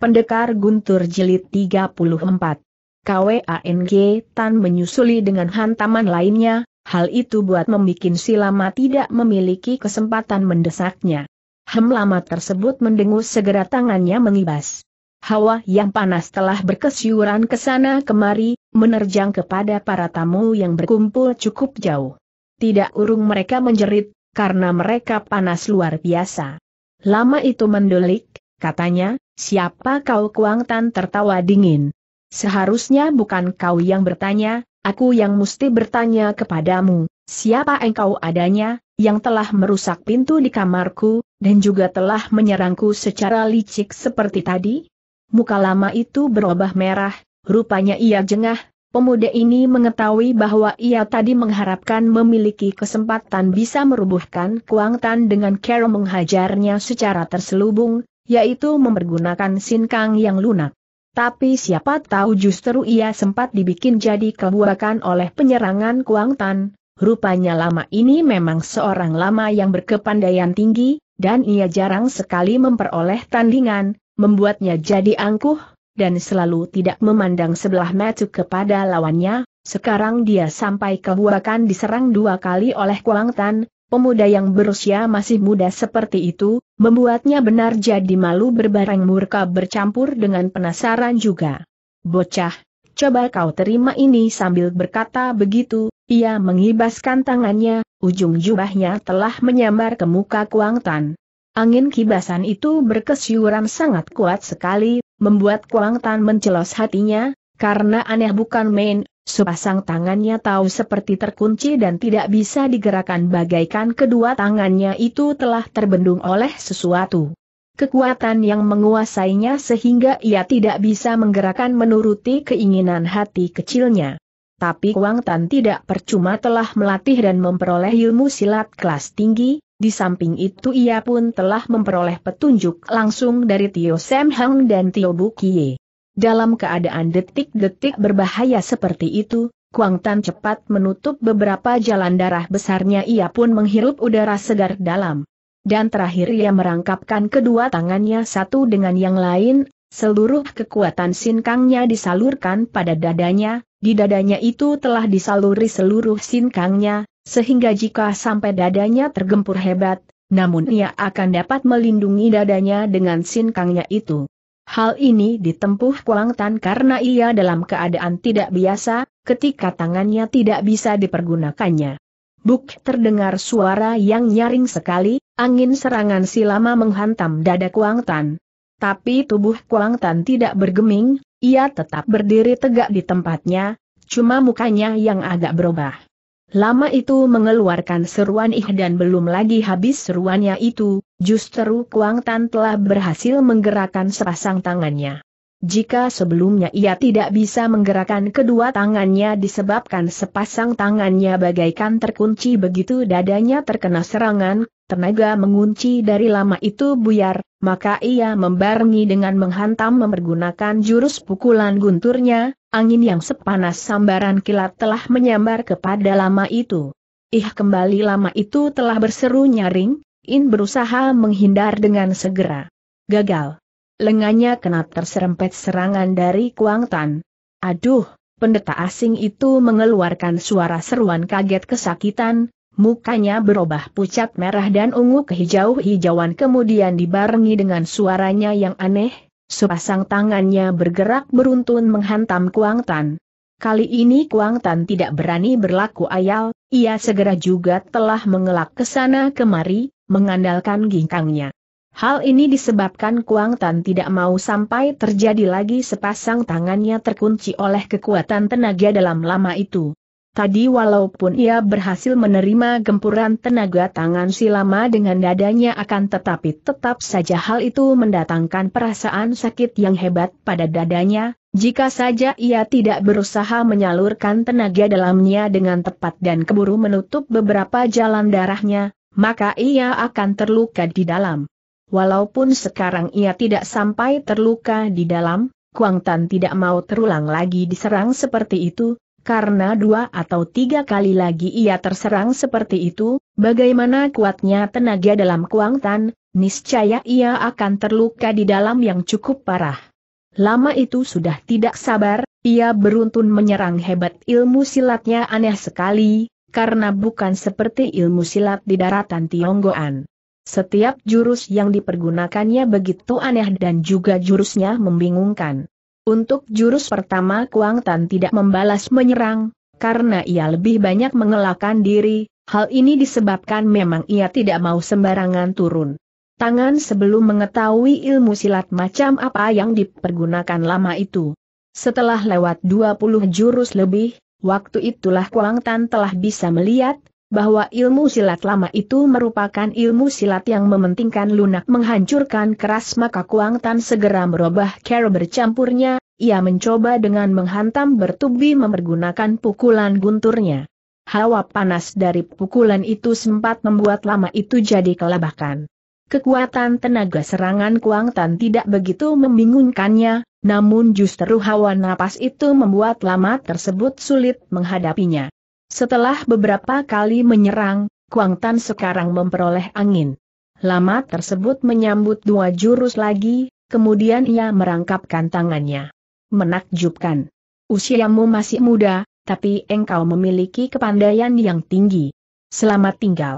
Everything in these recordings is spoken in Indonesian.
Pendekar Guntur Jilid 34. KWANG Tan menyusuli dengan hantaman lainnya, hal itu buat membuat si lama tidak memiliki kesempatan mendesaknya. Hem lama tersebut mendengus segera tangannya mengibas. Hawa yang panas telah berkesiuran ke sana kemari, menerjang kepada para tamu yang berkumpul cukup jauh. Tidak urung mereka menjerit, karena mereka panas luar biasa. Lama itu mendelik, katanya, Siapa kau Kuang Tan tertawa dingin. Seharusnya bukan kau yang bertanya, aku yang mesti bertanya kepadamu, siapa engkau adanya, yang telah merusak pintu di kamarku, dan juga telah menyerangku secara licik seperti tadi? Muka lama itu berubah merah, rupanya ia jengah, pemuda ini mengetahui bahwa ia tadi mengharapkan memiliki kesempatan bisa merubuhkan Kuang Tan dengan cara menghajarnya secara terselubung, yaitu mempergunakan sinkang yang lunak. Tapi siapa tahu justru ia sempat dibikin jadi kebuakan oleh penyerangan Kuang Tan, rupanya lama ini memang seorang lama yang berkepandaian tinggi, dan ia jarang sekali memperoleh tandingan, membuatnya jadi angkuh, dan selalu tidak memandang sebelah mata kepada lawannya, sekarang dia sampai kebuakan diserang dua kali oleh Kuang Tan, pemuda yang berusia masih muda seperti itu, Membuatnya benar jadi malu berbareng murka bercampur dengan penasaran juga. Bocah, coba kau terima ini sambil berkata begitu, ia mengibaskan tangannya, ujung jubahnya telah menyambar ke muka Kuang Tan. Angin kibasan itu berkesiuran sangat kuat sekali, membuat Kuang Tan mencelos hatinya, karena aneh bukan main, Sepasang tangannya tahu seperti terkunci dan tidak bisa digerakkan bagaikan kedua tangannya itu telah terbendung oleh sesuatu. Kekuatan yang menguasainya sehingga ia tidak bisa menggerakkan menuruti keinginan hati kecilnya. Tapi Wang Tan tidak percuma telah melatih dan memperoleh ilmu silat kelas tinggi, di samping itu ia pun telah memperoleh petunjuk langsung dari Tio Sam Hang dan Tio Bukie. Dalam keadaan detik-detik berbahaya seperti itu, Kuang Tan cepat menutup beberapa jalan darah besarnya ia pun menghirup udara segar dalam. Dan terakhir ia merangkapkan kedua tangannya satu dengan yang lain, seluruh kekuatan sinkangnya disalurkan pada dadanya, di dadanya itu telah disaluri seluruh sinkangnya, sehingga jika sampai dadanya tergempur hebat, namun ia akan dapat melindungi dadanya dengan sinkangnya itu. Hal ini ditempuh Kuang Tan karena ia dalam keadaan tidak biasa, ketika tangannya tidak bisa dipergunakannya. Buk terdengar suara yang nyaring sekali, angin serangan silama menghantam dada Kuang Tan. Tapi tubuh Kuang Tan tidak bergeming, ia tetap berdiri tegak di tempatnya, cuma mukanya yang agak berubah. Lama itu mengeluarkan seruan ih dan belum lagi habis seruannya itu, Justru Kuang Tan telah berhasil menggerakkan sepasang tangannya. Jika sebelumnya ia tidak bisa menggerakkan kedua tangannya disebabkan sepasang tangannya bagaikan terkunci begitu dadanya terkena serangan, tenaga mengunci dari lama itu buyar, maka ia membarengi dengan menghantam mempergunakan jurus pukulan gunturnya, angin yang sepanas sambaran kilat telah menyambar kepada lama itu. Ih kembali lama itu telah berseru nyaring, In berusaha menghindar dengan segera. Gagal. Lengannya kena terserempet serangan dari Kuang Tan. Aduh, pendeta asing itu mengeluarkan suara seruan kaget kesakitan, mukanya berubah pucat merah dan ungu kehijau-hijauan kemudian dibarengi dengan suaranya yang aneh, sepasang tangannya bergerak beruntun menghantam Kuang Tan. Kali ini Kuang Tan tidak berani berlaku ayal, ia segera juga telah mengelak ke sana kemari, mengandalkan ginkangnya. Hal ini disebabkan Kuang Tan tidak mau sampai terjadi lagi sepasang tangannya terkunci oleh kekuatan tenaga dalam lama itu. Tadi walaupun ia berhasil menerima gempuran tenaga tangan si lama dengan dadanya akan tetapi tetap saja hal itu mendatangkan perasaan sakit yang hebat pada dadanya, jika saja ia tidak berusaha menyalurkan tenaga dalamnya dengan tepat dan keburu menutup beberapa jalan darahnya, maka ia akan terluka di dalam. Walaupun sekarang ia tidak sampai terluka di dalam, Kuang Tan tidak mau terulang lagi diserang seperti itu, karena dua atau tiga kali lagi ia terserang seperti itu, bagaimana kuatnya tenaga dalam Kuang Tan, niscaya ia akan terluka di dalam yang cukup parah. Lama itu sudah tidak sabar, ia beruntun menyerang hebat ilmu silatnya aneh sekali, karena bukan seperti ilmu silat di daratan Tionggoan. Setiap jurus yang dipergunakannya begitu aneh dan juga jurusnya membingungkan. Untuk jurus pertama Kuang Tan tidak membalas menyerang, karena ia lebih banyak mengelakkan diri, hal ini disebabkan memang ia tidak mau sembarangan turun. Tangan sebelum mengetahui ilmu silat macam apa yang dipergunakan lama itu. Setelah lewat 20 jurus lebih, Waktu itulah Kuang Tan telah bisa melihat, bahwa ilmu silat lama itu merupakan ilmu silat yang mementingkan lunak menghancurkan keras maka Kuang Tan segera merubah cara bercampurnya, ia mencoba dengan menghantam bertubi mempergunakan pukulan gunturnya. Hawa panas dari pukulan itu sempat membuat lama itu jadi kelabakan. Kekuatan tenaga serangan Kuang Tan tidak begitu membingungkannya, namun justru hawa napas itu membuat lamat tersebut sulit menghadapinya. Setelah beberapa kali menyerang, Kuang Tan sekarang memperoleh angin. Lamat tersebut menyambut dua jurus lagi, kemudian ia merangkapkan tangannya. Menakjubkan. Usiamu masih muda, tapi engkau memiliki kepandaian yang tinggi. Selamat tinggal.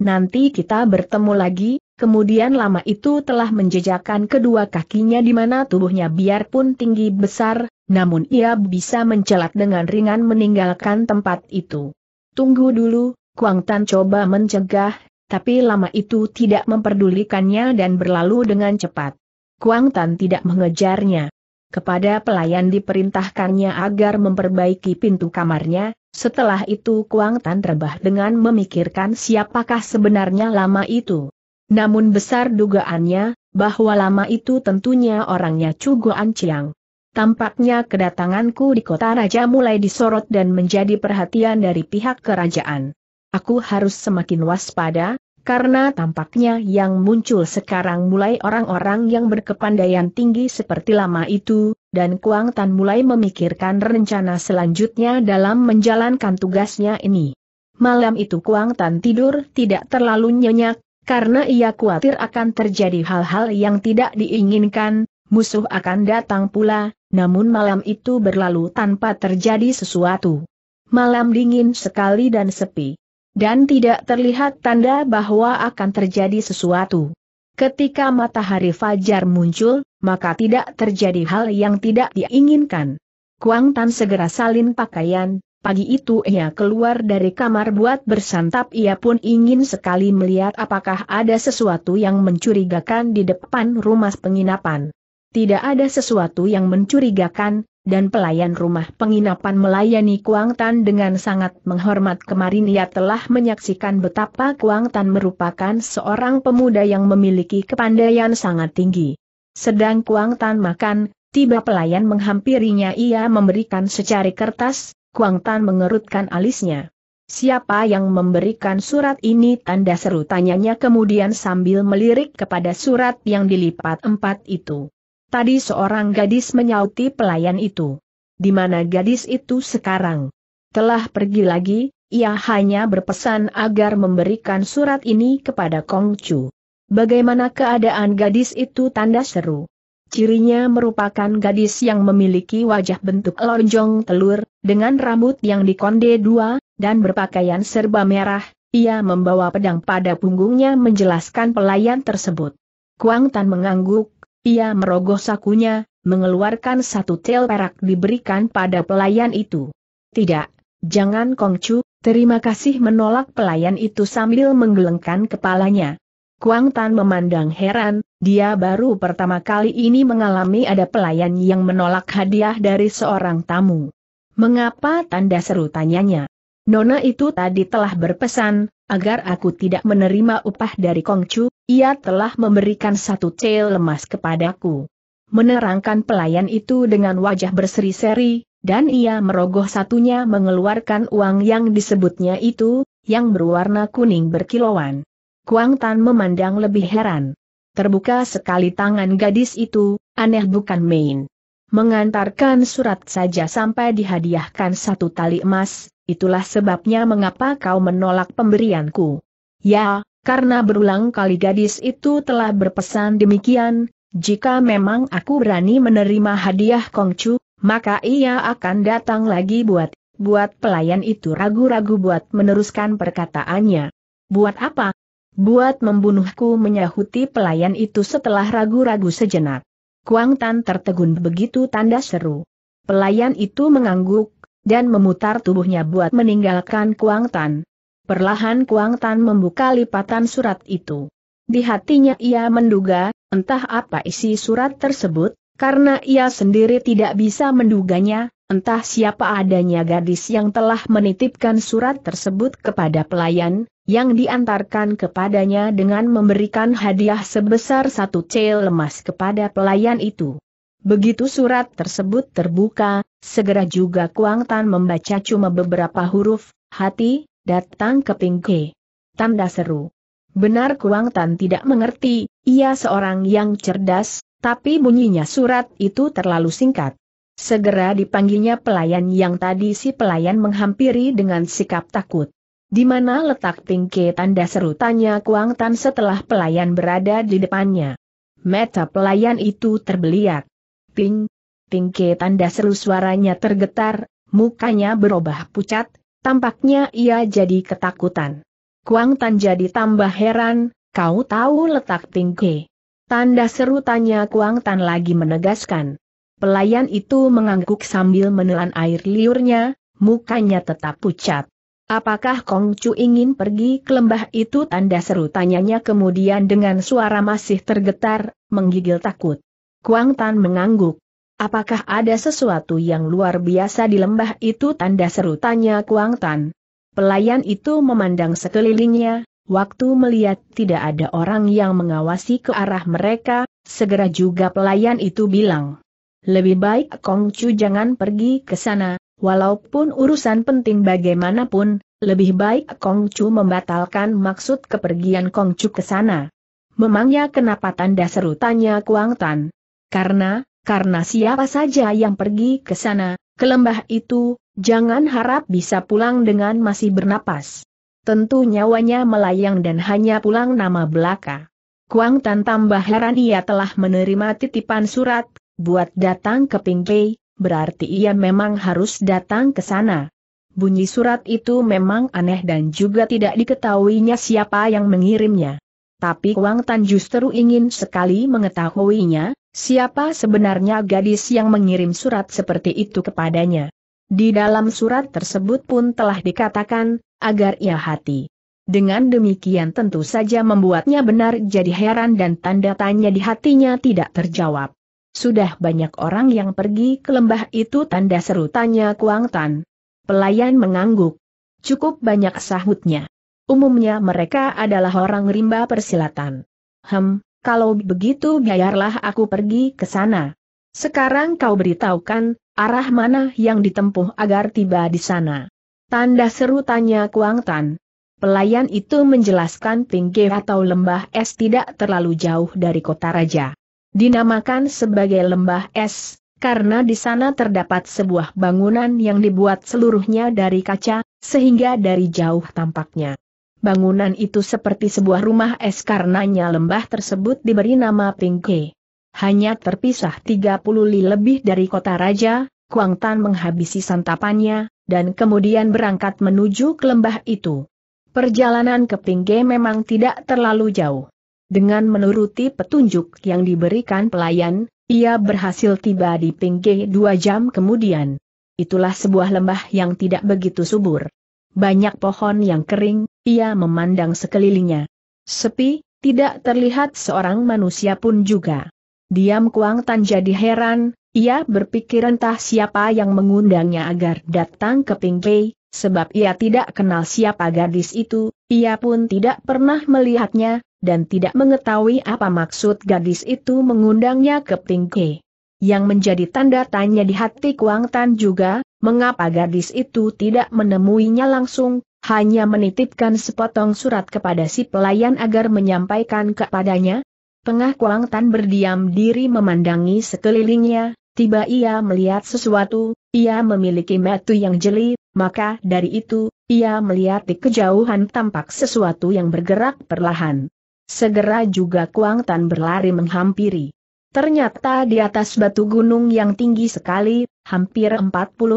Nanti kita bertemu lagi, Kemudian lama itu telah menjejakkan kedua kakinya di mana tubuhnya biarpun tinggi besar, namun ia bisa mencelat dengan ringan meninggalkan tempat itu. Tunggu dulu, Kuang Tan coba mencegah, tapi lama itu tidak memperdulikannya dan berlalu dengan cepat. Kuang Tan tidak mengejarnya. Kepada pelayan diperintahkannya agar memperbaiki pintu kamarnya, setelah itu Kuang Tan rebah dengan memikirkan siapakah sebenarnya lama itu. Namun besar dugaannya, bahwa lama itu tentunya orangnya Cugoan anciang. Tampaknya kedatanganku di kota raja mulai disorot dan menjadi perhatian dari pihak kerajaan. Aku harus semakin waspada, karena tampaknya yang muncul sekarang mulai orang-orang yang berkepandaian tinggi seperti lama itu, dan Kuang Tan mulai memikirkan rencana selanjutnya dalam menjalankan tugasnya ini. Malam itu Kuang Tan tidur tidak terlalu nyenyak, karena ia khawatir akan terjadi hal-hal yang tidak diinginkan, musuh akan datang pula, namun malam itu berlalu tanpa terjadi sesuatu. Malam dingin sekali dan sepi. Dan tidak terlihat tanda bahwa akan terjadi sesuatu. Ketika matahari fajar muncul, maka tidak terjadi hal yang tidak diinginkan. Kuang Tan segera salin pakaian, Pagi itu ia keluar dari kamar buat bersantap ia pun ingin sekali melihat apakah ada sesuatu yang mencurigakan di depan rumah penginapan. Tidak ada sesuatu yang mencurigakan, dan pelayan rumah penginapan melayani Kuang Tan dengan sangat menghormat kemarin ia telah menyaksikan betapa Kuang Tan merupakan seorang pemuda yang memiliki kepandaian sangat tinggi. Sedang Kuang Tan makan, Tiba pelayan menghampirinya ia memberikan secari kertas, Kuang Tan mengerutkan alisnya. Siapa yang memberikan surat ini tanda seru tanyanya kemudian sambil melirik kepada surat yang dilipat empat itu. Tadi seorang gadis menyauti pelayan itu. Di mana gadis itu sekarang? Telah pergi lagi, ia hanya berpesan agar memberikan surat ini kepada Kong Chu. Bagaimana keadaan gadis itu tanda seru? Cirinya merupakan gadis yang memiliki wajah bentuk lonjong telur, dengan rambut yang dikonde dua, dan berpakaian serba merah, ia membawa pedang pada punggungnya menjelaskan pelayan tersebut. Kuang Tan mengangguk, ia merogoh sakunya, mengeluarkan satu tel perak diberikan pada pelayan itu. Tidak, jangan Kongcu, terima kasih menolak pelayan itu sambil menggelengkan kepalanya. Kuang Tan memandang heran, dia baru pertama kali ini mengalami ada pelayan yang menolak hadiah dari seorang tamu. Mengapa tanda seru tanyanya? Nona itu tadi telah berpesan, agar aku tidak menerima upah dari Kongcu, ia telah memberikan satu cel lemas kepadaku. Menerangkan pelayan itu dengan wajah berseri-seri, dan ia merogoh satunya mengeluarkan uang yang disebutnya itu, yang berwarna kuning berkilauan. Kuang Tan memandang lebih heran. Terbuka sekali tangan gadis itu, aneh bukan main. Mengantarkan surat saja sampai dihadiahkan satu tali emas, itulah sebabnya mengapa kau menolak pemberianku. Ya, karena berulang kali gadis itu telah berpesan demikian, jika memang aku berani menerima hadiah Kongcu, maka ia akan datang lagi buat, buat pelayan itu ragu-ragu buat meneruskan perkataannya. Buat apa, Buat membunuhku menyahuti pelayan itu setelah ragu-ragu sejenak. Kuang Tan tertegun begitu tanda seru. Pelayan itu mengangguk, dan memutar tubuhnya buat meninggalkan Kuang Tan. Perlahan Kuang Tan membuka lipatan surat itu. Di hatinya ia menduga, entah apa isi surat tersebut, karena ia sendiri tidak bisa menduganya, Entah siapa adanya gadis yang telah menitipkan surat tersebut kepada pelayan, yang diantarkan kepadanya dengan memberikan hadiah sebesar satu cel lemas kepada pelayan itu. Begitu surat tersebut terbuka, segera juga Kuang Tan membaca cuma beberapa huruf, hati, datang ke Pingke. Tanda seru. Benar Kuang Tan tidak mengerti, ia seorang yang cerdas, tapi bunyinya surat itu terlalu singkat. Segera dipanggilnya pelayan yang tadi si pelayan menghampiri dengan sikap takut. Di mana letak tingke tanda seru tanya Kuang Tan setelah pelayan berada di depannya. Meta pelayan itu terbeliak. Ping, tingke tanda seru suaranya tergetar, mukanya berubah pucat, tampaknya ia jadi ketakutan. Kuang Tan jadi tambah heran, kau tahu letak tingke. Tanda seru tanya Kuang Tan lagi menegaskan. Pelayan itu mengangguk sambil menelan air liurnya, mukanya tetap pucat. Apakah Kong Chu ingin pergi ke lembah itu tanda seru tanyanya kemudian dengan suara masih tergetar, menggigil takut. Kuang Tan mengangguk. Apakah ada sesuatu yang luar biasa di lembah itu tanda seru tanya Kuang Tan. Pelayan itu memandang sekelilingnya, waktu melihat tidak ada orang yang mengawasi ke arah mereka, segera juga pelayan itu bilang. Lebih baik Kong Chu jangan pergi ke sana, walaupun urusan penting bagaimanapun, lebih baik Kong Chu membatalkan maksud kepergian Kong Chu ke sana. Memangnya kenapa tanda seru tanya Kuang Tan? Karena, karena siapa saja yang pergi ke sana, ke lembah itu, jangan harap bisa pulang dengan masih bernapas. Tentu nyawanya melayang dan hanya pulang nama belaka. Kuang Tan tambah heran ia telah menerima titipan surat Buat datang ke Pinggei, berarti ia memang harus datang ke sana. Bunyi surat itu memang aneh dan juga tidak diketahuinya siapa yang mengirimnya. Tapi Wang Tan justru ingin sekali mengetahuinya, siapa sebenarnya gadis yang mengirim surat seperti itu kepadanya. Di dalam surat tersebut pun telah dikatakan, agar ia hati. Dengan demikian tentu saja membuatnya benar jadi heran dan tanda tanya di hatinya tidak terjawab. Sudah banyak orang yang pergi ke lembah itu tanda seru tanya Kuang Tan. Pelayan mengangguk. Cukup banyak sahutnya. Umumnya mereka adalah orang rimba persilatan. Hem, kalau begitu biarlah aku pergi ke sana. Sekarang kau beritahukan, arah mana yang ditempuh agar tiba di sana. Tanda seru tanya Kuang Tan. Pelayan itu menjelaskan tinggi atau lembah es tidak terlalu jauh dari kota raja. Dinamakan sebagai lembah es, karena di sana terdapat sebuah bangunan yang dibuat seluruhnya dari kaca, sehingga dari jauh tampaknya. Bangunan itu seperti sebuah rumah es karenanya lembah tersebut diberi nama Pingke. Hanya terpisah 30 li lebih dari kota raja, Kuang Tan menghabisi santapannya, dan kemudian berangkat menuju ke lembah itu. Perjalanan ke Pingke memang tidak terlalu jauh. Dengan menuruti petunjuk yang diberikan pelayan, ia berhasil tiba di pinggir dua jam kemudian. Itulah sebuah lembah yang tidak begitu subur. Banyak pohon yang kering, ia memandang sekelilingnya. Sepi, tidak terlihat seorang manusia pun juga. Diam Kuang Tan jadi heran, ia berpikir entah siapa yang mengundangnya agar datang ke Pingkei, sebab ia tidak kenal siapa gadis itu, ia pun tidak pernah melihatnya, dan tidak mengetahui apa maksud gadis itu mengundangnya ke Pingke. Yang menjadi tanda tanya di hati Kuang Tan juga, mengapa gadis itu tidak menemuinya langsung, hanya menitipkan sepotong surat kepada si pelayan agar menyampaikan kepadanya? Tengah Kuang Tan berdiam diri memandangi sekelilingnya, tiba ia melihat sesuatu, ia memiliki metu yang jeli, maka dari itu, ia melihat di kejauhan tampak sesuatu yang bergerak perlahan. Segera juga Kuang Tan berlari menghampiri. Ternyata di atas batu gunung yang tinggi sekali, hampir 40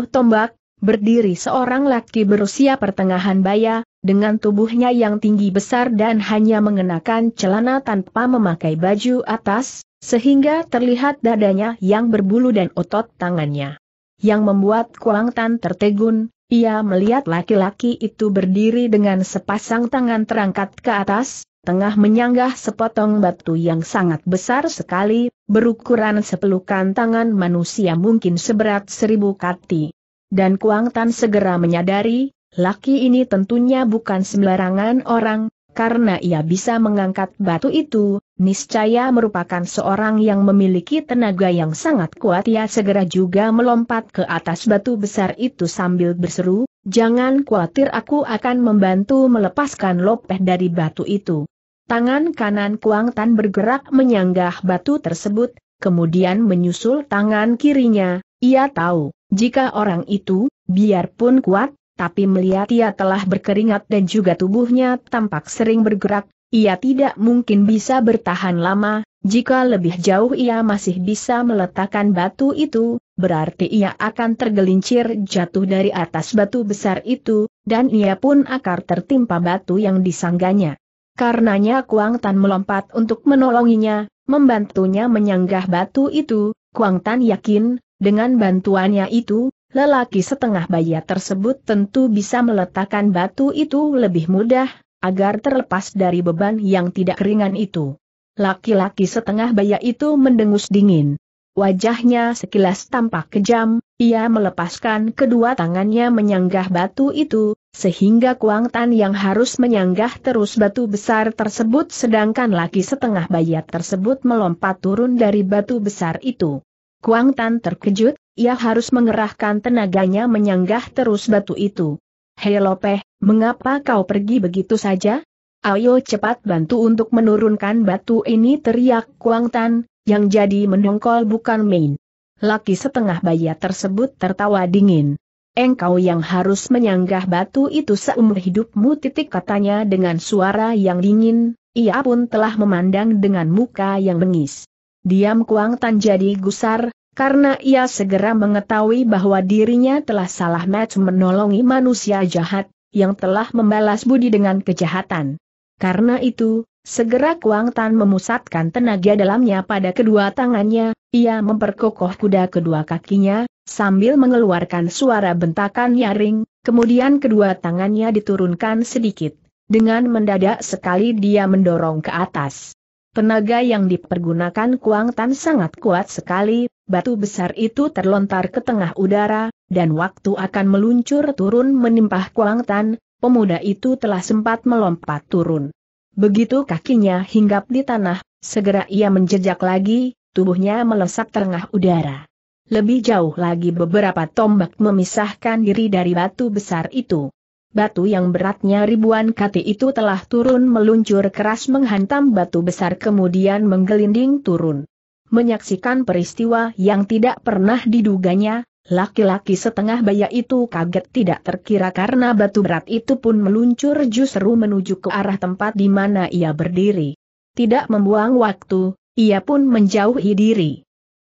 tombak, berdiri seorang laki berusia pertengahan baya, dengan tubuhnya yang tinggi besar dan hanya mengenakan celana tanpa memakai baju atas, sehingga terlihat dadanya yang berbulu dan otot tangannya. Yang membuat Kuang Tan tertegun, ia melihat laki-laki itu berdiri dengan sepasang tangan terangkat ke atas, tengah menyanggah sepotong batu yang sangat besar sekali, berukuran sepelukan tangan manusia mungkin seberat seribu kati. Dan Kuang Tan segera menyadari, laki ini tentunya bukan sembarangan orang, karena ia bisa mengangkat batu itu, niscaya merupakan seorang yang memiliki tenaga yang sangat kuat. Ia segera juga melompat ke atas batu besar itu sambil berseru, Jangan khawatir aku akan membantu melepaskan lopeh dari batu itu. Tangan kanan Kuang Tan bergerak menyanggah batu tersebut, kemudian menyusul tangan kirinya. Ia tahu, jika orang itu, biarpun kuat, tapi melihat ia telah berkeringat dan juga tubuhnya tampak sering bergerak, ia tidak mungkin bisa bertahan lama. Jika lebih jauh ia masih bisa meletakkan batu itu, berarti ia akan tergelincir jatuh dari atas batu besar itu, dan ia pun akar tertimpa batu yang disangganya. Karenanya Kuang Tan melompat untuk menolonginya, membantunya menyanggah batu itu, Kuang Tan yakin, dengan bantuannya itu, lelaki setengah baya tersebut tentu bisa meletakkan batu itu lebih mudah, agar terlepas dari beban yang tidak ringan itu. Laki-laki setengah baya itu mendengus dingin. Wajahnya sekilas tampak kejam, ia melepaskan kedua tangannya menyanggah batu itu, sehingga Kuang Tan yang harus menyanggah terus batu besar tersebut sedangkan laki setengah bayat tersebut melompat turun dari batu besar itu. Kuang Tan terkejut, ia harus mengerahkan tenaganya menyanggah terus batu itu. Hei Lopeh, mengapa kau pergi begitu saja? Ayo cepat bantu untuk menurunkan batu ini teriak Kuang Tan, yang jadi mendongkol bukan main. Laki setengah baya tersebut tertawa dingin. Engkau yang harus menyanggah batu itu seumur hidupmu titik katanya dengan suara yang dingin, ia pun telah memandang dengan muka yang bengis. Diam Kuang Tan jadi gusar, karena ia segera mengetahui bahwa dirinya telah salah match menolongi manusia jahat, yang telah membalas budi dengan kejahatan. Karena itu, Segera Kuang Tan memusatkan tenaga dalamnya pada kedua tangannya, ia memperkokoh kuda kedua kakinya, sambil mengeluarkan suara bentakan nyaring, kemudian kedua tangannya diturunkan sedikit. Dengan mendadak sekali dia mendorong ke atas. Tenaga yang dipergunakan Kuang Tan sangat kuat sekali, batu besar itu terlontar ke tengah udara, dan waktu akan meluncur turun menimpah Kuang Tan, pemuda itu telah sempat melompat turun. Begitu kakinya hinggap di tanah, segera ia menjejak lagi, tubuhnya melesat tengah udara. Lebih jauh lagi beberapa tombak memisahkan diri dari batu besar itu. Batu yang beratnya ribuan kati itu telah turun meluncur keras menghantam batu besar kemudian menggelinding turun. Menyaksikan peristiwa yang tidak pernah diduganya, Laki-laki setengah baya itu kaget tidak terkira karena batu berat itu pun meluncur justru menuju ke arah tempat di mana ia berdiri. Tidak membuang waktu, ia pun menjauhi diri.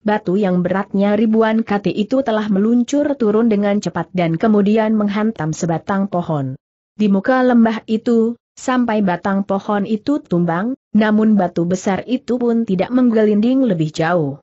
Batu yang beratnya ribuan kati itu telah meluncur turun dengan cepat dan kemudian menghantam sebatang pohon. Di muka lembah itu, sampai batang pohon itu tumbang, namun batu besar itu pun tidak menggelinding lebih jauh.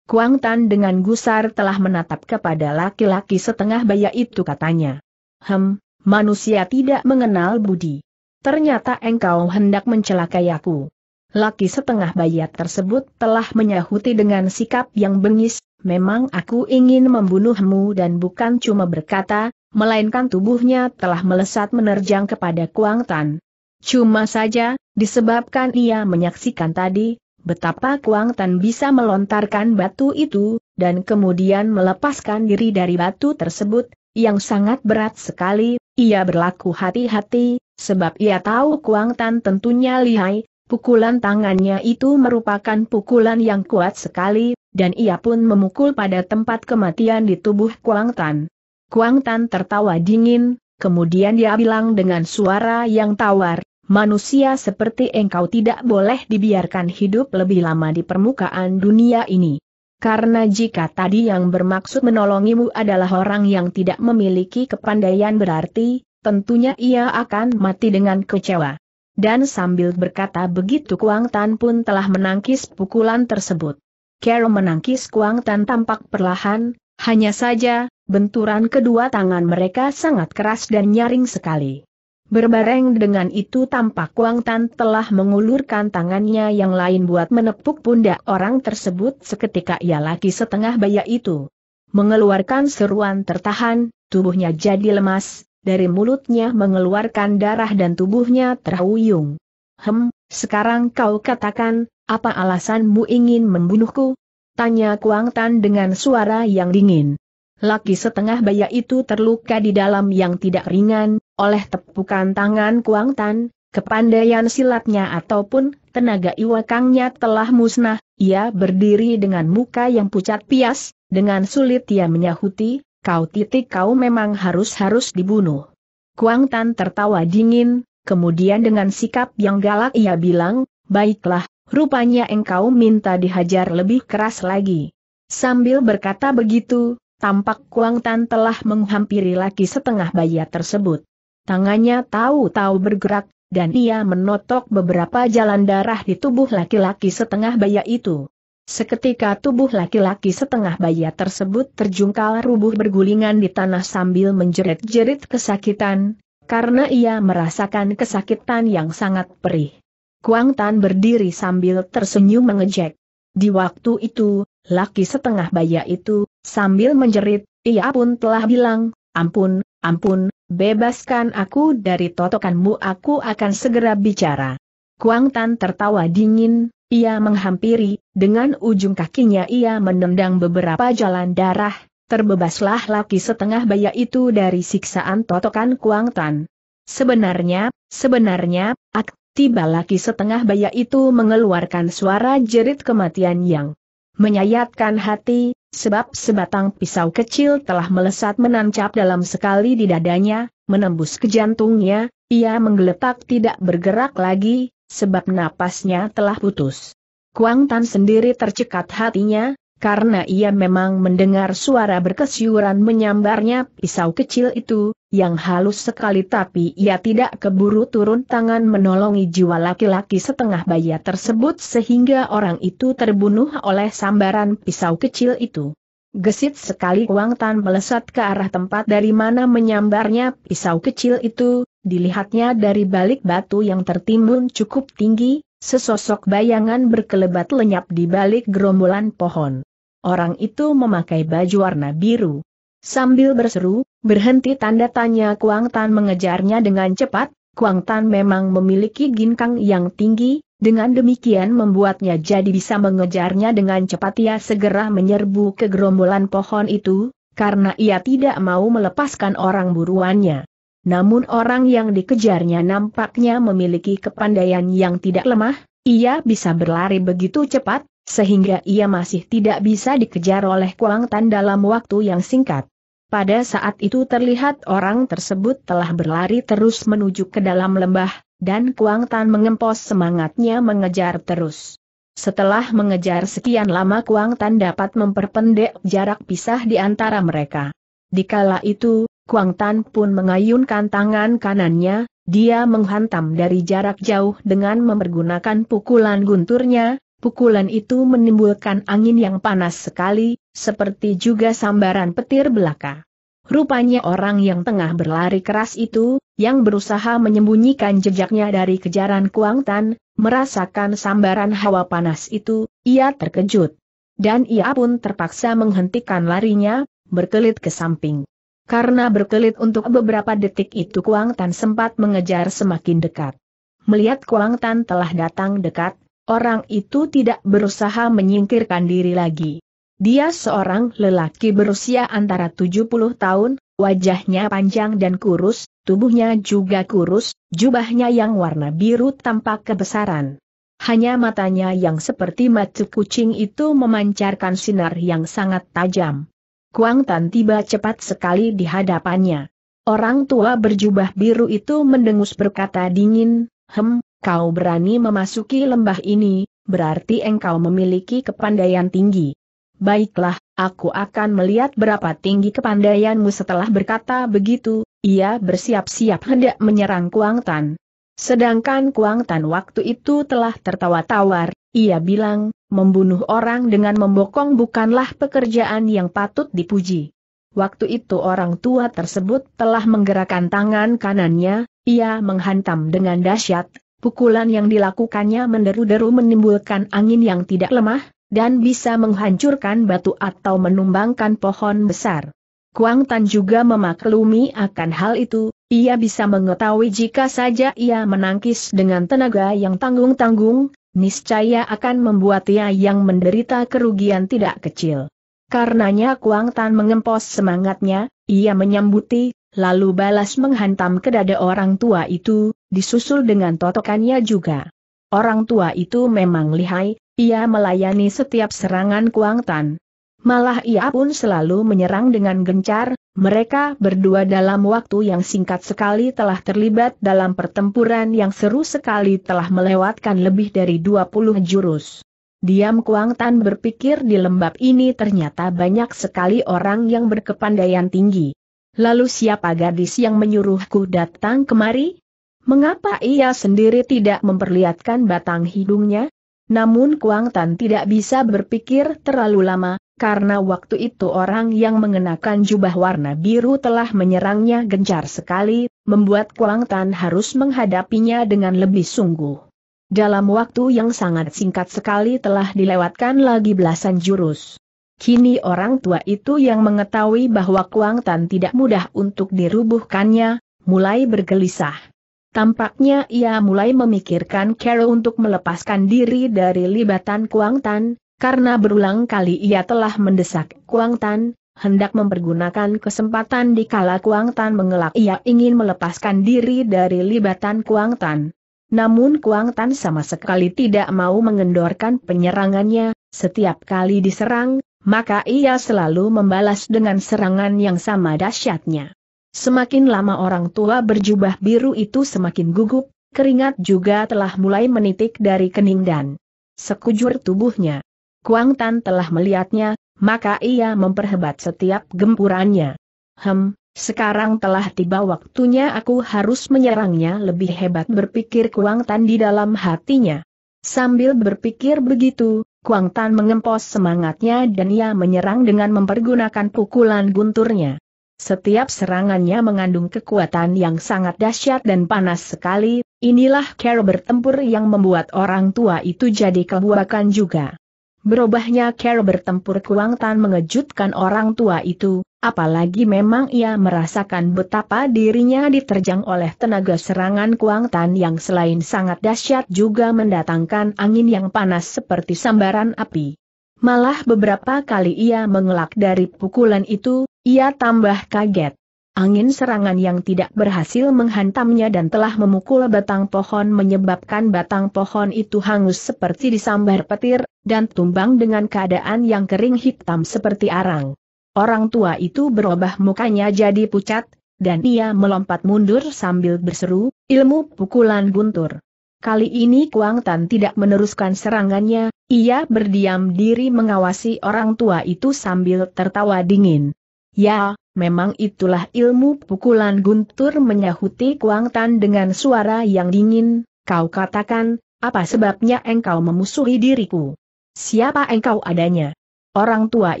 Kuang Tan dengan gusar telah menatap kepada laki-laki setengah baya itu katanya. Hem, manusia tidak mengenal budi. Ternyata engkau hendak mencelakai aku. Laki setengah baya tersebut telah menyahuti dengan sikap yang bengis, memang aku ingin membunuhmu dan bukan cuma berkata, melainkan tubuhnya telah melesat menerjang kepada Kuang Tan. Cuma saja, disebabkan ia menyaksikan tadi, Betapa Kuang Tan bisa melontarkan batu itu, dan kemudian melepaskan diri dari batu tersebut, yang sangat berat sekali, ia berlaku hati-hati, sebab ia tahu Kuang Tan tentunya lihai, pukulan tangannya itu merupakan pukulan yang kuat sekali, dan ia pun memukul pada tempat kematian di tubuh Kuang Tan. Kuang Tan tertawa dingin, kemudian dia bilang dengan suara yang tawar, manusia seperti engkau tidak boleh dibiarkan hidup lebih lama di permukaan dunia ini. Karena jika tadi yang bermaksud menolongimu adalah orang yang tidak memiliki kepandaian berarti, tentunya ia akan mati dengan kecewa. Dan sambil berkata begitu Kuang Tan pun telah menangkis pukulan tersebut. Carol menangkis Kuang Tan tampak perlahan, hanya saja, benturan kedua tangan mereka sangat keras dan nyaring sekali. Berbareng dengan itu tampak Wang Tan telah mengulurkan tangannya yang lain buat menepuk pundak orang tersebut seketika ia laki setengah baya itu. Mengeluarkan seruan tertahan, tubuhnya jadi lemas, dari mulutnya mengeluarkan darah dan tubuhnya terhuyung. Hem, sekarang kau katakan, apa alasanmu ingin membunuhku? Tanya Kuang Tan dengan suara yang dingin. Laki setengah baya itu terluka di dalam yang tidak ringan, oleh tepukan tangan Kuang Tan, kepandaian silatnya ataupun tenaga iwakangnya telah musnah, ia berdiri dengan muka yang pucat pias, dengan sulit ia menyahuti, kau titik kau memang harus-harus dibunuh. Kuang Tan tertawa dingin, kemudian dengan sikap yang galak ia bilang, baiklah, rupanya engkau minta dihajar lebih keras lagi. Sambil berkata begitu, tampak Kuang Tan telah menghampiri laki setengah bayi tersebut. Tangannya tahu-tahu bergerak, dan ia menotok beberapa jalan darah di tubuh laki-laki setengah baya itu. Seketika tubuh laki-laki setengah baya tersebut terjungkal rubuh bergulingan di tanah sambil menjerit-jerit kesakitan, karena ia merasakan kesakitan yang sangat perih. Kuang Tan berdiri sambil tersenyum mengejek. Di waktu itu, laki setengah baya itu, sambil menjerit, ia pun telah bilang, ampun, Ampun, bebaskan aku dari totokanmu aku akan segera bicara. Kuang Tan tertawa dingin, ia menghampiri, dengan ujung kakinya ia menendang beberapa jalan darah, terbebaslah laki setengah baya itu dari siksaan totokan Kuang Tan. Sebenarnya, sebenarnya, ak, tiba laki setengah baya itu mengeluarkan suara jerit kematian yang menyayatkan hati, Sebab sebatang pisau kecil telah melesat menancap dalam sekali di dadanya, menembus ke jantungnya, ia menggeletak tidak bergerak lagi, sebab napasnya telah putus. Kuang Tan sendiri tercekat hatinya, karena ia memang mendengar suara berkesiuran menyambarnya pisau kecil itu, yang halus sekali tapi ia tidak keburu turun tangan menolongi jiwa laki-laki setengah baya tersebut sehingga orang itu terbunuh oleh sambaran pisau kecil itu. Gesit sekali Wang Tan melesat ke arah tempat dari mana menyambarnya pisau kecil itu, dilihatnya dari balik batu yang tertimbun cukup tinggi, sesosok bayangan berkelebat lenyap di balik gerombolan pohon. Orang itu memakai baju warna biru. Sambil berseru, Berhenti tanda tanya Kuang Tan mengejarnya dengan cepat, Kuang Tan memang memiliki ginkang yang tinggi, dengan demikian membuatnya jadi bisa mengejarnya dengan cepat ia segera menyerbu ke gerombolan pohon itu, karena ia tidak mau melepaskan orang buruannya. Namun orang yang dikejarnya nampaknya memiliki kepandaian yang tidak lemah, ia bisa berlari begitu cepat, sehingga ia masih tidak bisa dikejar oleh Kuang Tan dalam waktu yang singkat. Pada saat itu terlihat orang tersebut telah berlari terus menuju ke dalam lembah, dan Kuang Tan mengempos semangatnya mengejar terus. Setelah mengejar sekian lama Kuang Tan dapat memperpendek jarak pisah di antara mereka. Di kala itu, Kuang Tan pun mengayunkan tangan kanannya, dia menghantam dari jarak jauh dengan mempergunakan pukulan gunturnya, Pukulan itu menimbulkan angin yang panas sekali, seperti juga sambaran petir belaka. Rupanya orang yang tengah berlari keras itu, yang berusaha menyembunyikan jejaknya dari kejaran Kuang Tan, merasakan sambaran hawa panas itu, ia terkejut. Dan ia pun terpaksa menghentikan larinya, berkelit ke samping. Karena berkelit untuk beberapa detik itu Kuang Tan sempat mengejar semakin dekat. Melihat Kuang Tan telah datang dekat, Orang itu tidak berusaha menyingkirkan diri lagi. Dia seorang lelaki berusia antara 70 tahun, wajahnya panjang dan kurus, tubuhnya juga kurus, jubahnya yang warna biru tampak kebesaran. Hanya matanya yang seperti mata kucing itu memancarkan sinar yang sangat tajam. Kuang Tan tiba cepat sekali di hadapannya. Orang tua berjubah biru itu mendengus berkata dingin, Hem, kau berani memasuki lembah ini, berarti engkau memiliki kepandaian tinggi. Baiklah, aku akan melihat berapa tinggi kepandaianmu setelah berkata begitu, ia bersiap-siap hendak menyerang Kuang Tan. Sedangkan Kuang Tan waktu itu telah tertawa tawar, ia bilang, membunuh orang dengan membokong bukanlah pekerjaan yang patut dipuji. Waktu itu orang tua tersebut telah menggerakkan tangan kanannya, ia menghantam dengan dahsyat, Pukulan yang dilakukannya menderu-deru menimbulkan angin yang tidak lemah, dan bisa menghancurkan batu atau menumbangkan pohon besar. Kuang Tan juga memaklumi akan hal itu, ia bisa mengetahui jika saja ia menangkis dengan tenaga yang tanggung-tanggung, niscaya akan membuat ia yang menderita kerugian tidak kecil. Karenanya Kuang Tan mengempos semangatnya, ia menyambuti, lalu balas menghantam ke dada orang tua itu, disusul dengan totokannya juga. Orang tua itu memang lihai, ia melayani setiap serangan Kuang Tan. Malah ia pun selalu menyerang dengan gencar, mereka berdua dalam waktu yang singkat sekali telah terlibat dalam pertempuran yang seru sekali telah melewatkan lebih dari 20 jurus. Diam Kuang Tan berpikir di lembab ini ternyata banyak sekali orang yang berkepandaian tinggi. Lalu siapa gadis yang menyuruhku datang kemari? Mengapa ia sendiri tidak memperlihatkan batang hidungnya? Namun Kuang Tan tidak bisa berpikir terlalu lama, karena waktu itu orang yang mengenakan jubah warna biru telah menyerangnya gencar sekali, membuat Kuang Tan harus menghadapinya dengan lebih sungguh. Dalam waktu yang sangat singkat sekali telah dilewatkan lagi belasan jurus. Kini orang tua itu yang mengetahui bahwa Kuang Tan tidak mudah untuk dirubuhkannya, mulai bergelisah. Tampaknya ia mulai memikirkan Carol untuk melepaskan diri dari libatan Kuang Tan, karena berulang kali ia telah mendesak Kuang Tan, hendak mempergunakan kesempatan di kala Kuang Tan mengelak ia ingin melepaskan diri dari libatan Kuang Tan. Namun Kuang Tan sama sekali tidak mau mengendorkan penyerangannya, setiap kali diserang, maka ia selalu membalas dengan serangan yang sama dahsyatnya. Semakin lama orang tua berjubah biru itu semakin gugup, keringat juga telah mulai menitik dari kening dan sekujur tubuhnya. Kuang Tan telah melihatnya, maka ia memperhebat setiap gempurannya. Hem, sekarang telah tiba waktunya aku harus menyerangnya lebih hebat berpikir Kuang Tan di dalam hatinya. Sambil berpikir begitu, Kuang Tan mengempos semangatnya dan ia menyerang dengan mempergunakan pukulan gunturnya. Setiap serangannya mengandung kekuatan yang sangat dahsyat dan panas sekali, inilah Carol bertempur yang membuat orang tua itu jadi kebuakan juga. Berubahnya Carol bertempur Kuang Tan mengejutkan orang tua itu, apalagi memang ia merasakan betapa dirinya diterjang oleh tenaga serangan Kuang Tan yang selain sangat dahsyat juga mendatangkan angin yang panas seperti sambaran api. Malah beberapa kali ia mengelak dari pukulan itu, ia tambah kaget. Angin serangan yang tidak berhasil menghantamnya dan telah memukul batang pohon menyebabkan batang pohon itu hangus seperti disambar petir, dan tumbang dengan keadaan yang kering hitam seperti arang. Orang tua itu berubah mukanya jadi pucat, dan ia melompat mundur sambil berseru, ilmu pukulan guntur. Kali ini Kuang Tan tidak meneruskan serangannya, ia berdiam diri mengawasi orang tua itu sambil tertawa dingin. Ya, memang itulah ilmu pukulan guntur menyahuti Kuang Tan dengan suara yang dingin, kau katakan, apa sebabnya engkau memusuhi diriku? Siapa engkau adanya? Orang tua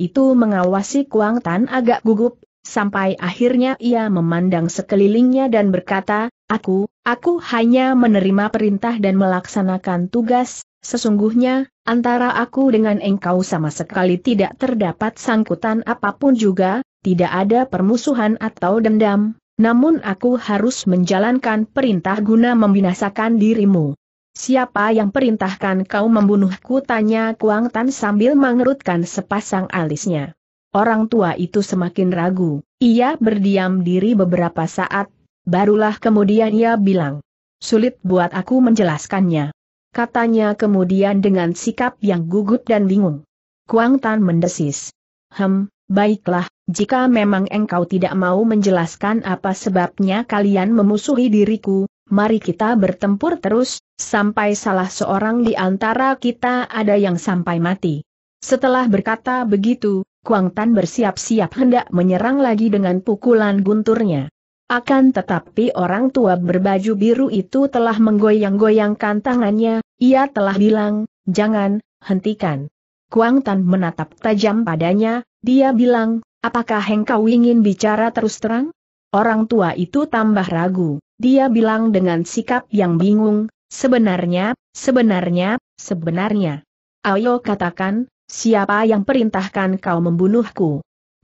itu mengawasi Kuang Tan agak gugup, sampai akhirnya ia memandang sekelilingnya dan berkata, Aku, aku hanya menerima perintah dan melaksanakan tugas, sesungguhnya, antara aku dengan engkau sama sekali tidak terdapat sangkutan apapun juga, tidak ada permusuhan atau dendam, namun aku harus menjalankan perintah guna membinasakan dirimu. Siapa yang perintahkan kau membunuhku? Tanya Kuang Tan sambil mengerutkan sepasang alisnya. Orang tua itu semakin ragu, ia berdiam diri beberapa saat, barulah kemudian ia bilang. Sulit buat aku menjelaskannya. Katanya kemudian dengan sikap yang gugup dan bingung. Kuang Tan mendesis. Hem, baiklah, jika memang engkau tidak mau menjelaskan apa sebabnya kalian memusuhi diriku, mari kita bertempur terus, sampai salah seorang di antara kita ada yang sampai mati. Setelah berkata begitu, Kuang Tan bersiap-siap hendak menyerang lagi dengan pukulan gunturnya. Akan tetapi orang tua berbaju biru itu telah menggoyang-goyangkan tangannya, ia telah bilang, jangan, hentikan. Kuang Tan menatap tajam padanya, dia bilang, Apakah engkau ingin bicara terus terang? Orang tua itu tambah ragu, dia bilang dengan sikap yang bingung, sebenarnya, sebenarnya, sebenarnya. Ayo katakan, siapa yang perintahkan kau membunuhku?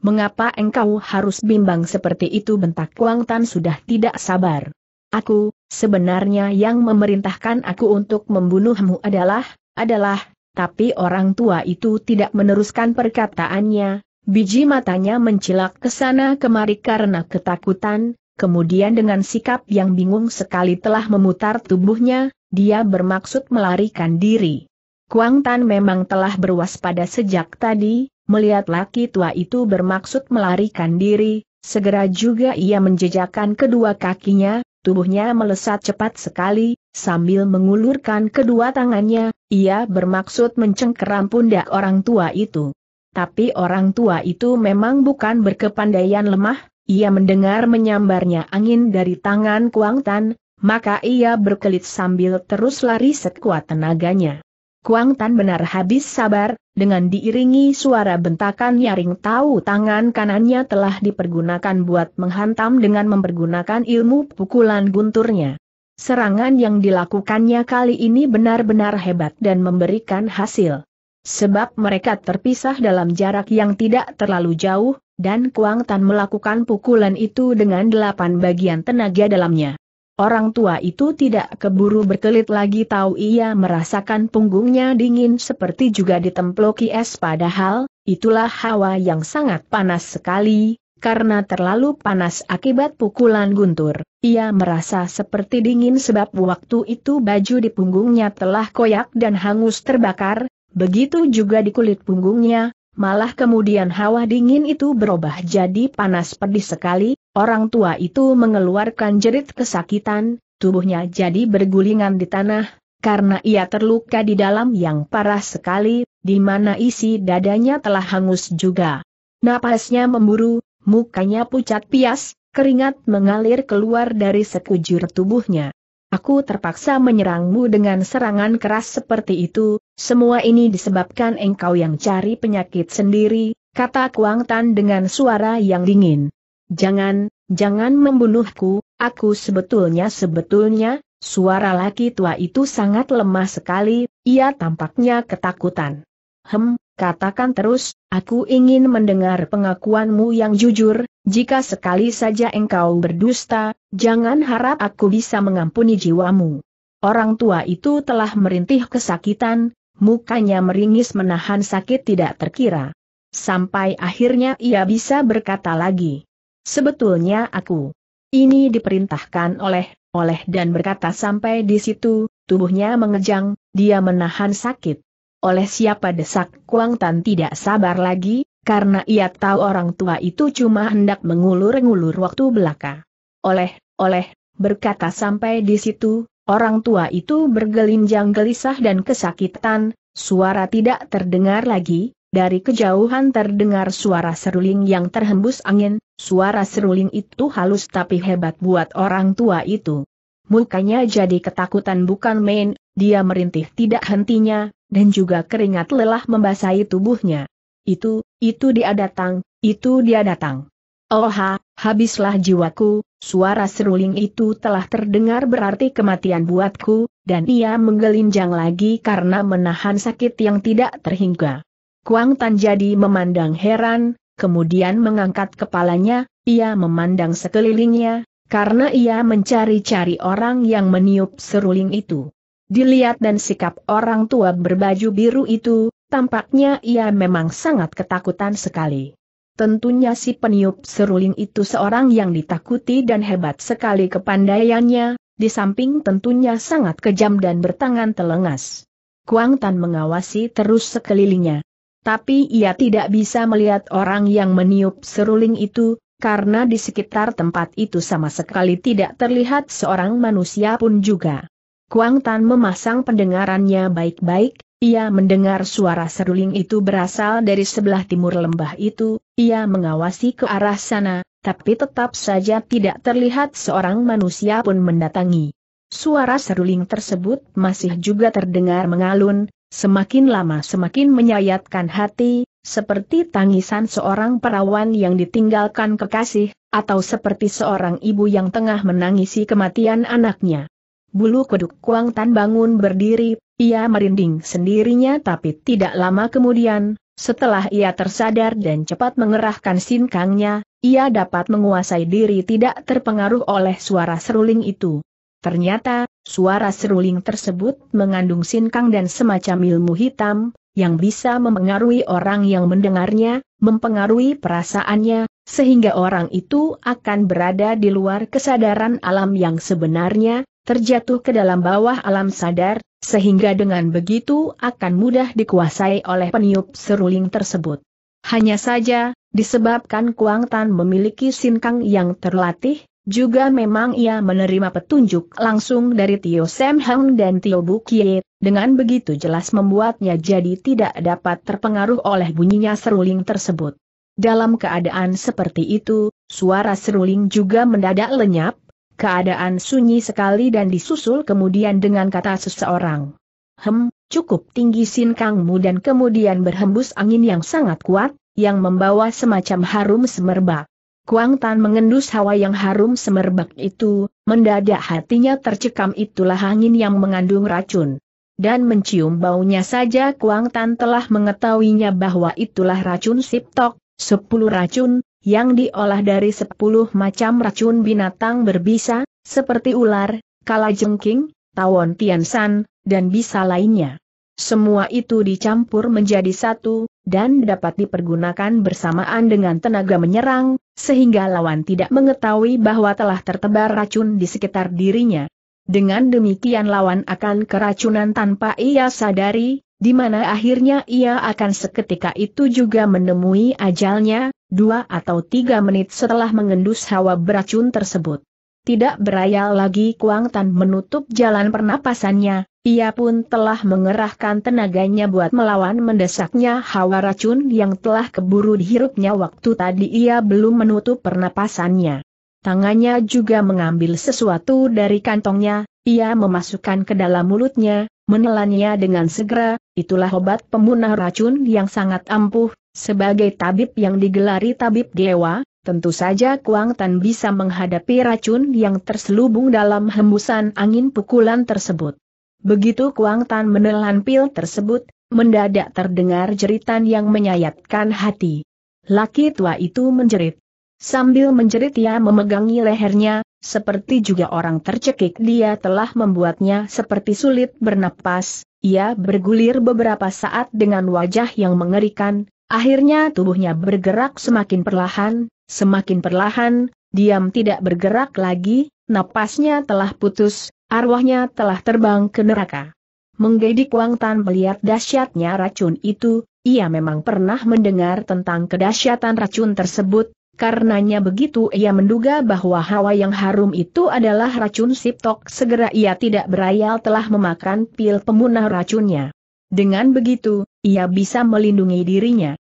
Mengapa engkau harus bimbang seperti itu bentak Kuang Tan sudah tidak sabar. Aku, sebenarnya yang memerintahkan aku untuk membunuhmu adalah, adalah, tapi orang tua itu tidak meneruskan perkataannya, Biji matanya mencilak ke sana kemari karena ketakutan, kemudian dengan sikap yang bingung sekali telah memutar tubuhnya, dia bermaksud melarikan diri. Kuang Tan memang telah berwaspada sejak tadi, melihat laki tua itu bermaksud melarikan diri, segera juga ia menjejakkan kedua kakinya, tubuhnya melesat cepat sekali, sambil mengulurkan kedua tangannya, ia bermaksud mencengkeram pundak orang tua itu. Tapi orang tua itu memang bukan berkepandaian lemah, ia mendengar menyambarnya angin dari tangan Kuang Tan, maka ia berkelit sambil terus lari sekuat tenaganya. Kuang Tan benar habis sabar, dengan diiringi suara bentakan nyaring tahu tangan kanannya telah dipergunakan buat menghantam dengan mempergunakan ilmu pukulan gunturnya. Serangan yang dilakukannya kali ini benar-benar hebat dan memberikan hasil sebab mereka terpisah dalam jarak yang tidak terlalu jauh, dan Kuang Tan melakukan pukulan itu dengan delapan bagian tenaga dalamnya. Orang tua itu tidak keburu berkelit lagi tahu ia merasakan punggungnya dingin seperti juga ditemploki es padahal, itulah hawa yang sangat panas sekali, karena terlalu panas akibat pukulan guntur. Ia merasa seperti dingin sebab waktu itu baju di punggungnya telah koyak dan hangus terbakar, Begitu juga di kulit punggungnya, malah kemudian hawa dingin itu berubah jadi panas pedih sekali, orang tua itu mengeluarkan jerit kesakitan, tubuhnya jadi bergulingan di tanah, karena ia terluka di dalam yang parah sekali, di mana isi dadanya telah hangus juga. Napasnya memburu, mukanya pucat pias, keringat mengalir keluar dari sekujur tubuhnya. Aku terpaksa menyerangmu dengan serangan keras seperti itu, semua ini disebabkan engkau yang cari penyakit sendiri, kata Kuang Tan dengan suara yang dingin. Jangan, jangan membunuhku, aku sebetulnya sebetulnya, suara laki tua itu sangat lemah sekali, ia tampaknya ketakutan. Hem, katakan terus, aku ingin mendengar pengakuanmu yang jujur, jika sekali saja engkau berdusta, jangan harap aku bisa mengampuni jiwamu. Orang tua itu telah merintih kesakitan, mukanya meringis menahan sakit tidak terkira. Sampai akhirnya ia bisa berkata lagi. Sebetulnya aku. Ini diperintahkan oleh, oleh dan berkata sampai di situ, tubuhnya mengejang, dia menahan sakit. Oleh siapa desak Kuang Tan tidak sabar lagi, karena ia tahu orang tua itu cuma hendak mengulur-ngulur waktu belaka. Oleh, oleh, berkata sampai di situ, Orang tua itu bergelinjang gelisah dan kesakitan, suara tidak terdengar lagi, dari kejauhan terdengar suara seruling yang terhembus angin, suara seruling itu halus tapi hebat buat orang tua itu. Mukanya jadi ketakutan bukan main, dia merintih tidak hentinya, dan juga keringat lelah membasahi tubuhnya. Itu, itu dia datang, itu dia datang. Oha, oh habislah jiwaku, suara seruling itu telah terdengar berarti kematian buatku, dan ia menggelinjang lagi karena menahan sakit yang tidak terhingga. Kuang Tan jadi memandang heran, kemudian mengangkat kepalanya, ia memandang sekelilingnya, karena ia mencari-cari orang yang meniup seruling itu. Dilihat dan sikap orang tua berbaju biru itu, tampaknya ia memang sangat ketakutan sekali. Tentunya si peniup seruling itu seorang yang ditakuti dan hebat sekali kepandaiannya, di samping tentunya sangat kejam dan bertangan telengas. Kuang Tan mengawasi terus sekelilingnya. Tapi ia tidak bisa melihat orang yang meniup seruling itu, karena di sekitar tempat itu sama sekali tidak terlihat seorang manusia pun juga. Kuang Tan memasang pendengarannya baik-baik, ia mendengar suara seruling itu berasal dari sebelah timur lembah itu, ia mengawasi ke arah sana, tapi tetap saja tidak terlihat seorang manusia pun mendatangi. Suara seruling tersebut masih juga terdengar mengalun, semakin lama semakin menyayatkan hati, seperti tangisan seorang perawan yang ditinggalkan kekasih, atau seperti seorang ibu yang tengah menangisi kematian anaknya. Bulu kuduk Kuang Tan bangun berdiri ia merinding sendirinya tapi tidak lama kemudian, setelah ia tersadar dan cepat mengerahkan sinkangnya, ia dapat menguasai diri tidak terpengaruh oleh suara seruling itu. Ternyata, suara seruling tersebut mengandung sinkang dan semacam ilmu hitam, yang bisa memengaruhi orang yang mendengarnya, mempengaruhi perasaannya, sehingga orang itu akan berada di luar kesadaran alam yang sebenarnya, terjatuh ke dalam bawah alam sadar, sehingga dengan begitu akan mudah dikuasai oleh peniup seruling tersebut. Hanya saja, disebabkan Kuang Tan memiliki sinkang yang terlatih, juga memang ia menerima petunjuk langsung dari Tio Sam Hang dan Tio Bu Kie, dengan begitu jelas membuatnya jadi tidak dapat terpengaruh oleh bunyinya seruling tersebut. Dalam keadaan seperti itu, suara seruling juga mendadak lenyap, Keadaan sunyi sekali dan disusul kemudian dengan kata seseorang. Hem, cukup tinggi sin kangmu dan kemudian berhembus angin yang sangat kuat, yang membawa semacam harum semerbak. Kuang Tan mengendus hawa yang harum semerbak itu, mendadak hatinya tercekam itulah angin yang mengandung racun. Dan mencium baunya saja Kuang Tan telah mengetahuinya bahwa itulah racun siptok, sepuluh racun, yang diolah dari sepuluh macam racun binatang berbisa, seperti ular, kalajengking, tawon tiansan, dan bisa lainnya. Semua itu dicampur menjadi satu, dan dapat dipergunakan bersamaan dengan tenaga menyerang, sehingga lawan tidak mengetahui bahwa telah tertebar racun di sekitar dirinya. Dengan demikian lawan akan keracunan tanpa ia sadari, di mana akhirnya ia akan seketika itu juga menemui ajalnya, dua atau tiga menit setelah mengendus hawa beracun tersebut. Tidak berayal lagi Kuang Tan menutup jalan pernapasannya, ia pun telah mengerahkan tenaganya buat melawan mendesaknya hawa racun yang telah keburu dihirupnya waktu tadi ia belum menutup pernapasannya. Tangannya juga mengambil sesuatu dari kantongnya, ia memasukkan ke dalam mulutnya, menelannya dengan segera, itulah obat pemunah racun yang sangat ampuh, sebagai tabib yang digelari tabib dewa, tentu saja Kuang Tan bisa menghadapi racun yang terselubung dalam hembusan angin pukulan tersebut. Begitu Kuang Tan menelan pil tersebut, mendadak terdengar jeritan yang menyayatkan hati. Laki tua itu menjerit. Sambil menjerit ia memegangi lehernya, seperti juga orang tercekik dia telah membuatnya seperti sulit bernapas, ia bergulir beberapa saat dengan wajah yang mengerikan, Akhirnya tubuhnya bergerak semakin perlahan, semakin perlahan, diam tidak bergerak lagi, napasnya telah putus, arwahnya telah terbang ke neraka. Menggedik Wang Tan melihat dahsyatnya racun itu, ia memang pernah mendengar tentang kedahsyatan racun tersebut, karenanya begitu ia menduga bahwa hawa yang harum itu adalah racun siptok segera ia tidak berayal telah memakan pil pemunah racunnya. Dengan begitu, ia bisa melindungi dirinya.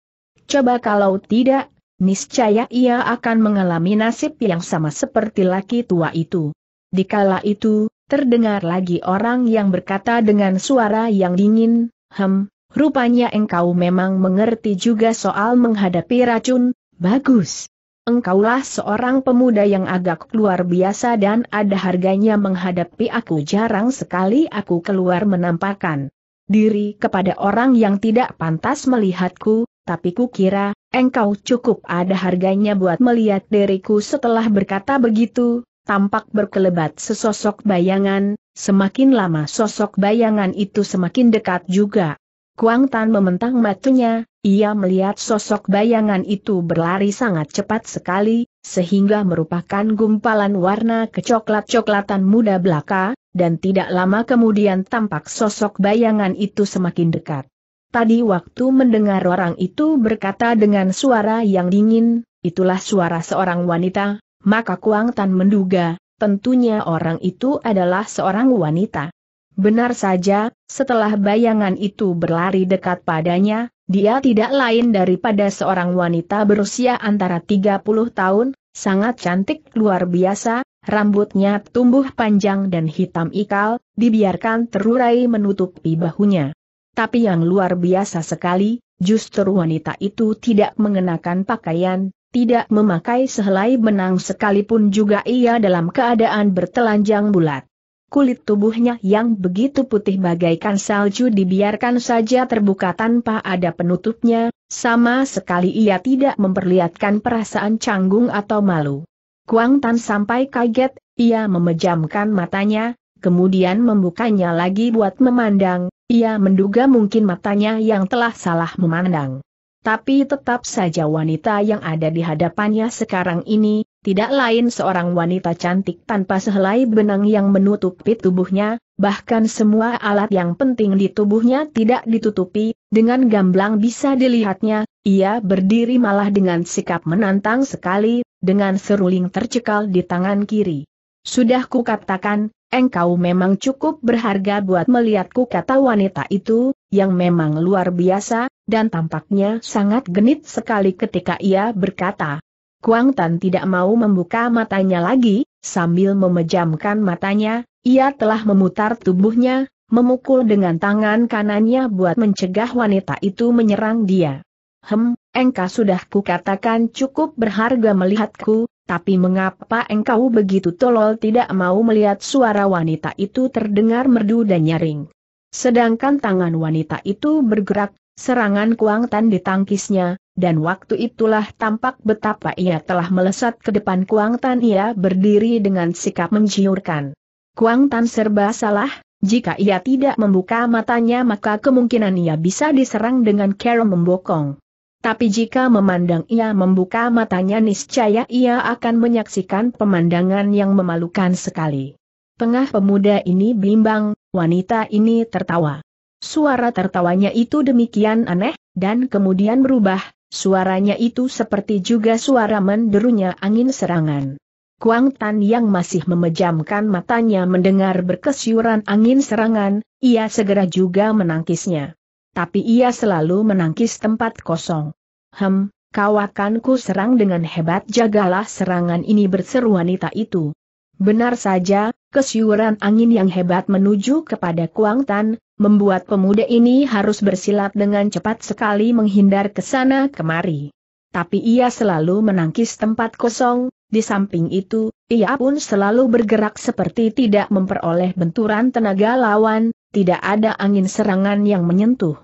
Coba kalau tidak, niscaya ia akan mengalami nasib yang sama seperti laki tua itu. Di kala itu, terdengar lagi orang yang berkata dengan suara yang dingin, Hem, rupanya engkau memang mengerti juga soal menghadapi racun, bagus. Engkaulah seorang pemuda yang agak luar biasa dan ada harganya menghadapi aku jarang sekali aku keluar menampakkan diri kepada orang yang tidak pantas melihatku, tapi kukira, engkau cukup ada harganya buat melihat diriku setelah berkata begitu, tampak berkelebat sesosok bayangan, semakin lama sosok bayangan itu semakin dekat juga. Kuang Tan mementang matanya, ia melihat sosok bayangan itu berlari sangat cepat sekali, sehingga merupakan gumpalan warna kecoklat-coklatan muda belaka, dan tidak lama kemudian tampak sosok bayangan itu semakin dekat. Tadi waktu mendengar orang itu berkata dengan suara yang dingin, itulah suara seorang wanita, maka Kuang Tan menduga, tentunya orang itu adalah seorang wanita. Benar saja, setelah bayangan itu berlari dekat padanya, dia tidak lain daripada seorang wanita berusia antara 30 tahun, sangat cantik luar biasa, rambutnya tumbuh panjang dan hitam ikal, dibiarkan terurai menutupi bahunya. Tapi yang luar biasa sekali, justru wanita itu tidak mengenakan pakaian, tidak memakai sehelai benang sekalipun juga ia dalam keadaan bertelanjang bulat kulit tubuhnya yang begitu putih bagaikan salju dibiarkan saja terbuka tanpa ada penutupnya, sama sekali ia tidak memperlihatkan perasaan canggung atau malu. Kuang Tan sampai kaget, ia memejamkan matanya, kemudian membukanya lagi buat memandang, ia menduga mungkin matanya yang telah salah memandang. Tapi tetap saja wanita yang ada di hadapannya sekarang ini, tidak lain seorang wanita cantik tanpa sehelai benang yang menutupi tubuhnya, bahkan semua alat yang penting di tubuhnya tidak ditutupi, dengan gamblang bisa dilihatnya, ia berdiri malah dengan sikap menantang sekali, dengan seruling tercekal di tangan kiri. Sudah kukatakan, engkau memang cukup berharga buat melihatku kata wanita itu, yang memang luar biasa, dan tampaknya sangat genit sekali ketika ia berkata, Kuang Tan tidak mau membuka matanya lagi, sambil memejamkan matanya, ia telah memutar tubuhnya, memukul dengan tangan kanannya buat mencegah wanita itu menyerang dia. Hem, engkau sudah kukatakan cukup berharga melihatku, tapi mengapa engkau begitu tolol tidak mau melihat suara wanita itu terdengar merdu dan nyaring. Sedangkan tangan wanita itu bergerak, serangan Kuang Tan ditangkisnya dan waktu itulah tampak betapa ia telah melesat ke depan Kuang Tan ia berdiri dengan sikap menciurkan. Kuang Tan serba salah, jika ia tidak membuka matanya maka kemungkinan ia bisa diserang dengan cara membokong. Tapi jika memandang ia membuka matanya niscaya ia akan menyaksikan pemandangan yang memalukan sekali. Tengah pemuda ini bimbang, wanita ini tertawa. Suara tertawanya itu demikian aneh, dan kemudian berubah, Suaranya itu seperti juga suara menderunya angin serangan. Kuang Tan yang masih memejamkan matanya mendengar berkesyuran angin serangan, ia segera juga menangkisnya. Tapi ia selalu menangkis tempat kosong. Hem, kau akan ku serang dengan hebat jagalah serangan ini berseru wanita itu. Benar saja, kesyuran angin yang hebat menuju kepada Kuang Tan, membuat pemuda ini harus bersilat dengan cepat sekali menghindar ke sana kemari. Tapi ia selalu menangkis tempat kosong, di samping itu, ia pun selalu bergerak seperti tidak memperoleh benturan tenaga lawan, tidak ada angin serangan yang menyentuh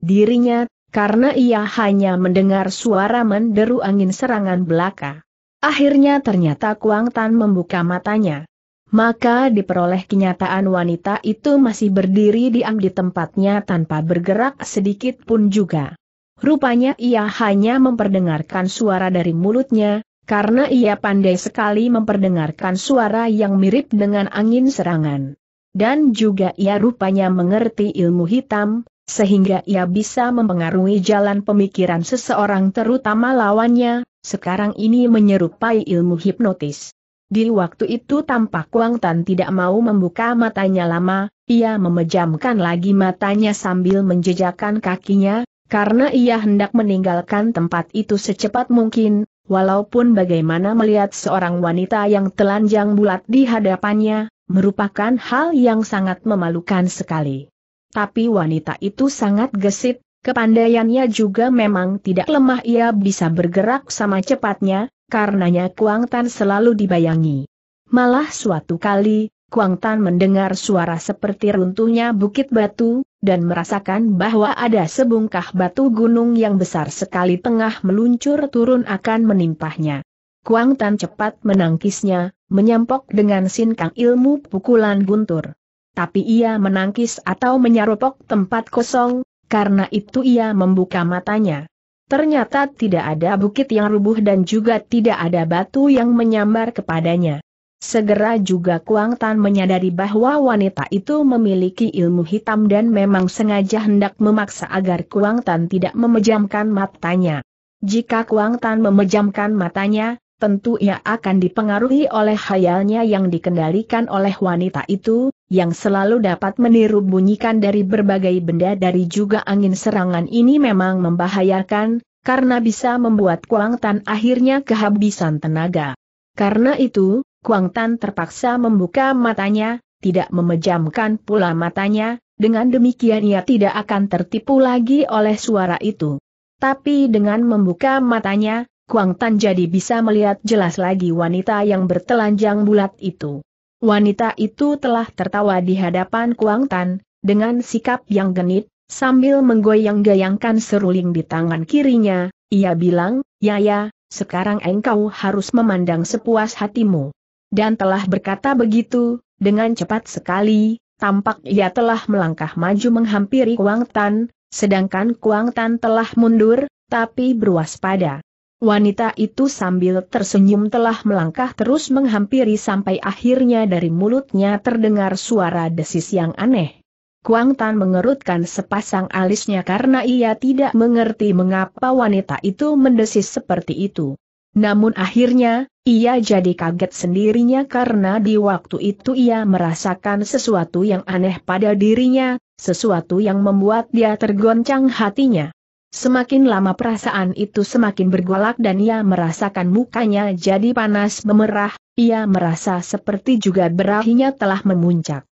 dirinya, karena ia hanya mendengar suara menderu angin serangan belaka. Akhirnya ternyata Kuang Tan membuka matanya. Maka diperoleh kenyataan wanita itu masih berdiri diam di tempatnya tanpa bergerak sedikit pun juga. Rupanya ia hanya memperdengarkan suara dari mulutnya, karena ia pandai sekali memperdengarkan suara yang mirip dengan angin serangan. Dan juga ia rupanya mengerti ilmu hitam, sehingga ia bisa mempengaruhi jalan pemikiran seseorang terutama lawannya, sekarang ini menyerupai ilmu hipnotis. Di waktu itu tampak Wang Tan tidak mau membuka matanya lama, ia memejamkan lagi matanya sambil menjejakkan kakinya, karena ia hendak meninggalkan tempat itu secepat mungkin, walaupun bagaimana melihat seorang wanita yang telanjang bulat di hadapannya, merupakan hal yang sangat memalukan sekali. Tapi wanita itu sangat gesit, Kepandaiannya juga memang tidak lemah ia bisa bergerak sama cepatnya, karenanya Kuang Tan selalu dibayangi. Malah suatu kali, Kuang Tan mendengar suara seperti runtuhnya bukit batu, dan merasakan bahwa ada sebungkah batu gunung yang besar sekali tengah meluncur turun akan menimpahnya. Kuang Tan cepat menangkisnya, menyampok dengan sinkang ilmu pukulan guntur. Tapi ia menangkis atau menyaropok tempat kosong, karena itu ia membuka matanya. Ternyata tidak ada bukit yang rubuh dan juga tidak ada batu yang menyambar kepadanya. Segera juga Kuang Tan menyadari bahwa wanita itu memiliki ilmu hitam dan memang sengaja hendak memaksa agar Kuang Tan tidak memejamkan matanya. Jika Kuang Tan memejamkan matanya, tentu ia akan dipengaruhi oleh hayalnya yang dikendalikan oleh wanita itu, yang selalu dapat meniru bunyikan dari berbagai benda dari juga angin serangan ini memang membahayakan, karena bisa membuat Kuang Tan akhirnya kehabisan tenaga. Karena itu, Kuang Tan terpaksa membuka matanya, tidak memejamkan pula matanya, dengan demikian ia tidak akan tertipu lagi oleh suara itu. Tapi dengan membuka matanya, Kuang Tan jadi bisa melihat jelas lagi wanita yang bertelanjang bulat itu. Wanita itu telah tertawa di hadapan Kuang Tan, dengan sikap yang genit, sambil menggoyang goyangkan seruling di tangan kirinya, ia bilang, Yaya, ya, sekarang engkau harus memandang sepuas hatimu. Dan telah berkata begitu, dengan cepat sekali, tampak ia telah melangkah maju menghampiri Kuang Tan, sedangkan Kuang Tan telah mundur, tapi berwaspada. Wanita itu sambil tersenyum telah melangkah terus menghampiri sampai akhirnya dari mulutnya terdengar suara desis yang aneh. Kuang Tan mengerutkan sepasang alisnya karena ia tidak mengerti mengapa wanita itu mendesis seperti itu. Namun akhirnya, ia jadi kaget sendirinya karena di waktu itu ia merasakan sesuatu yang aneh pada dirinya, sesuatu yang membuat dia tergoncang hatinya. Semakin lama perasaan itu semakin bergolak dan ia merasakan mukanya jadi panas memerah, ia merasa seperti juga berahinya telah memuncak.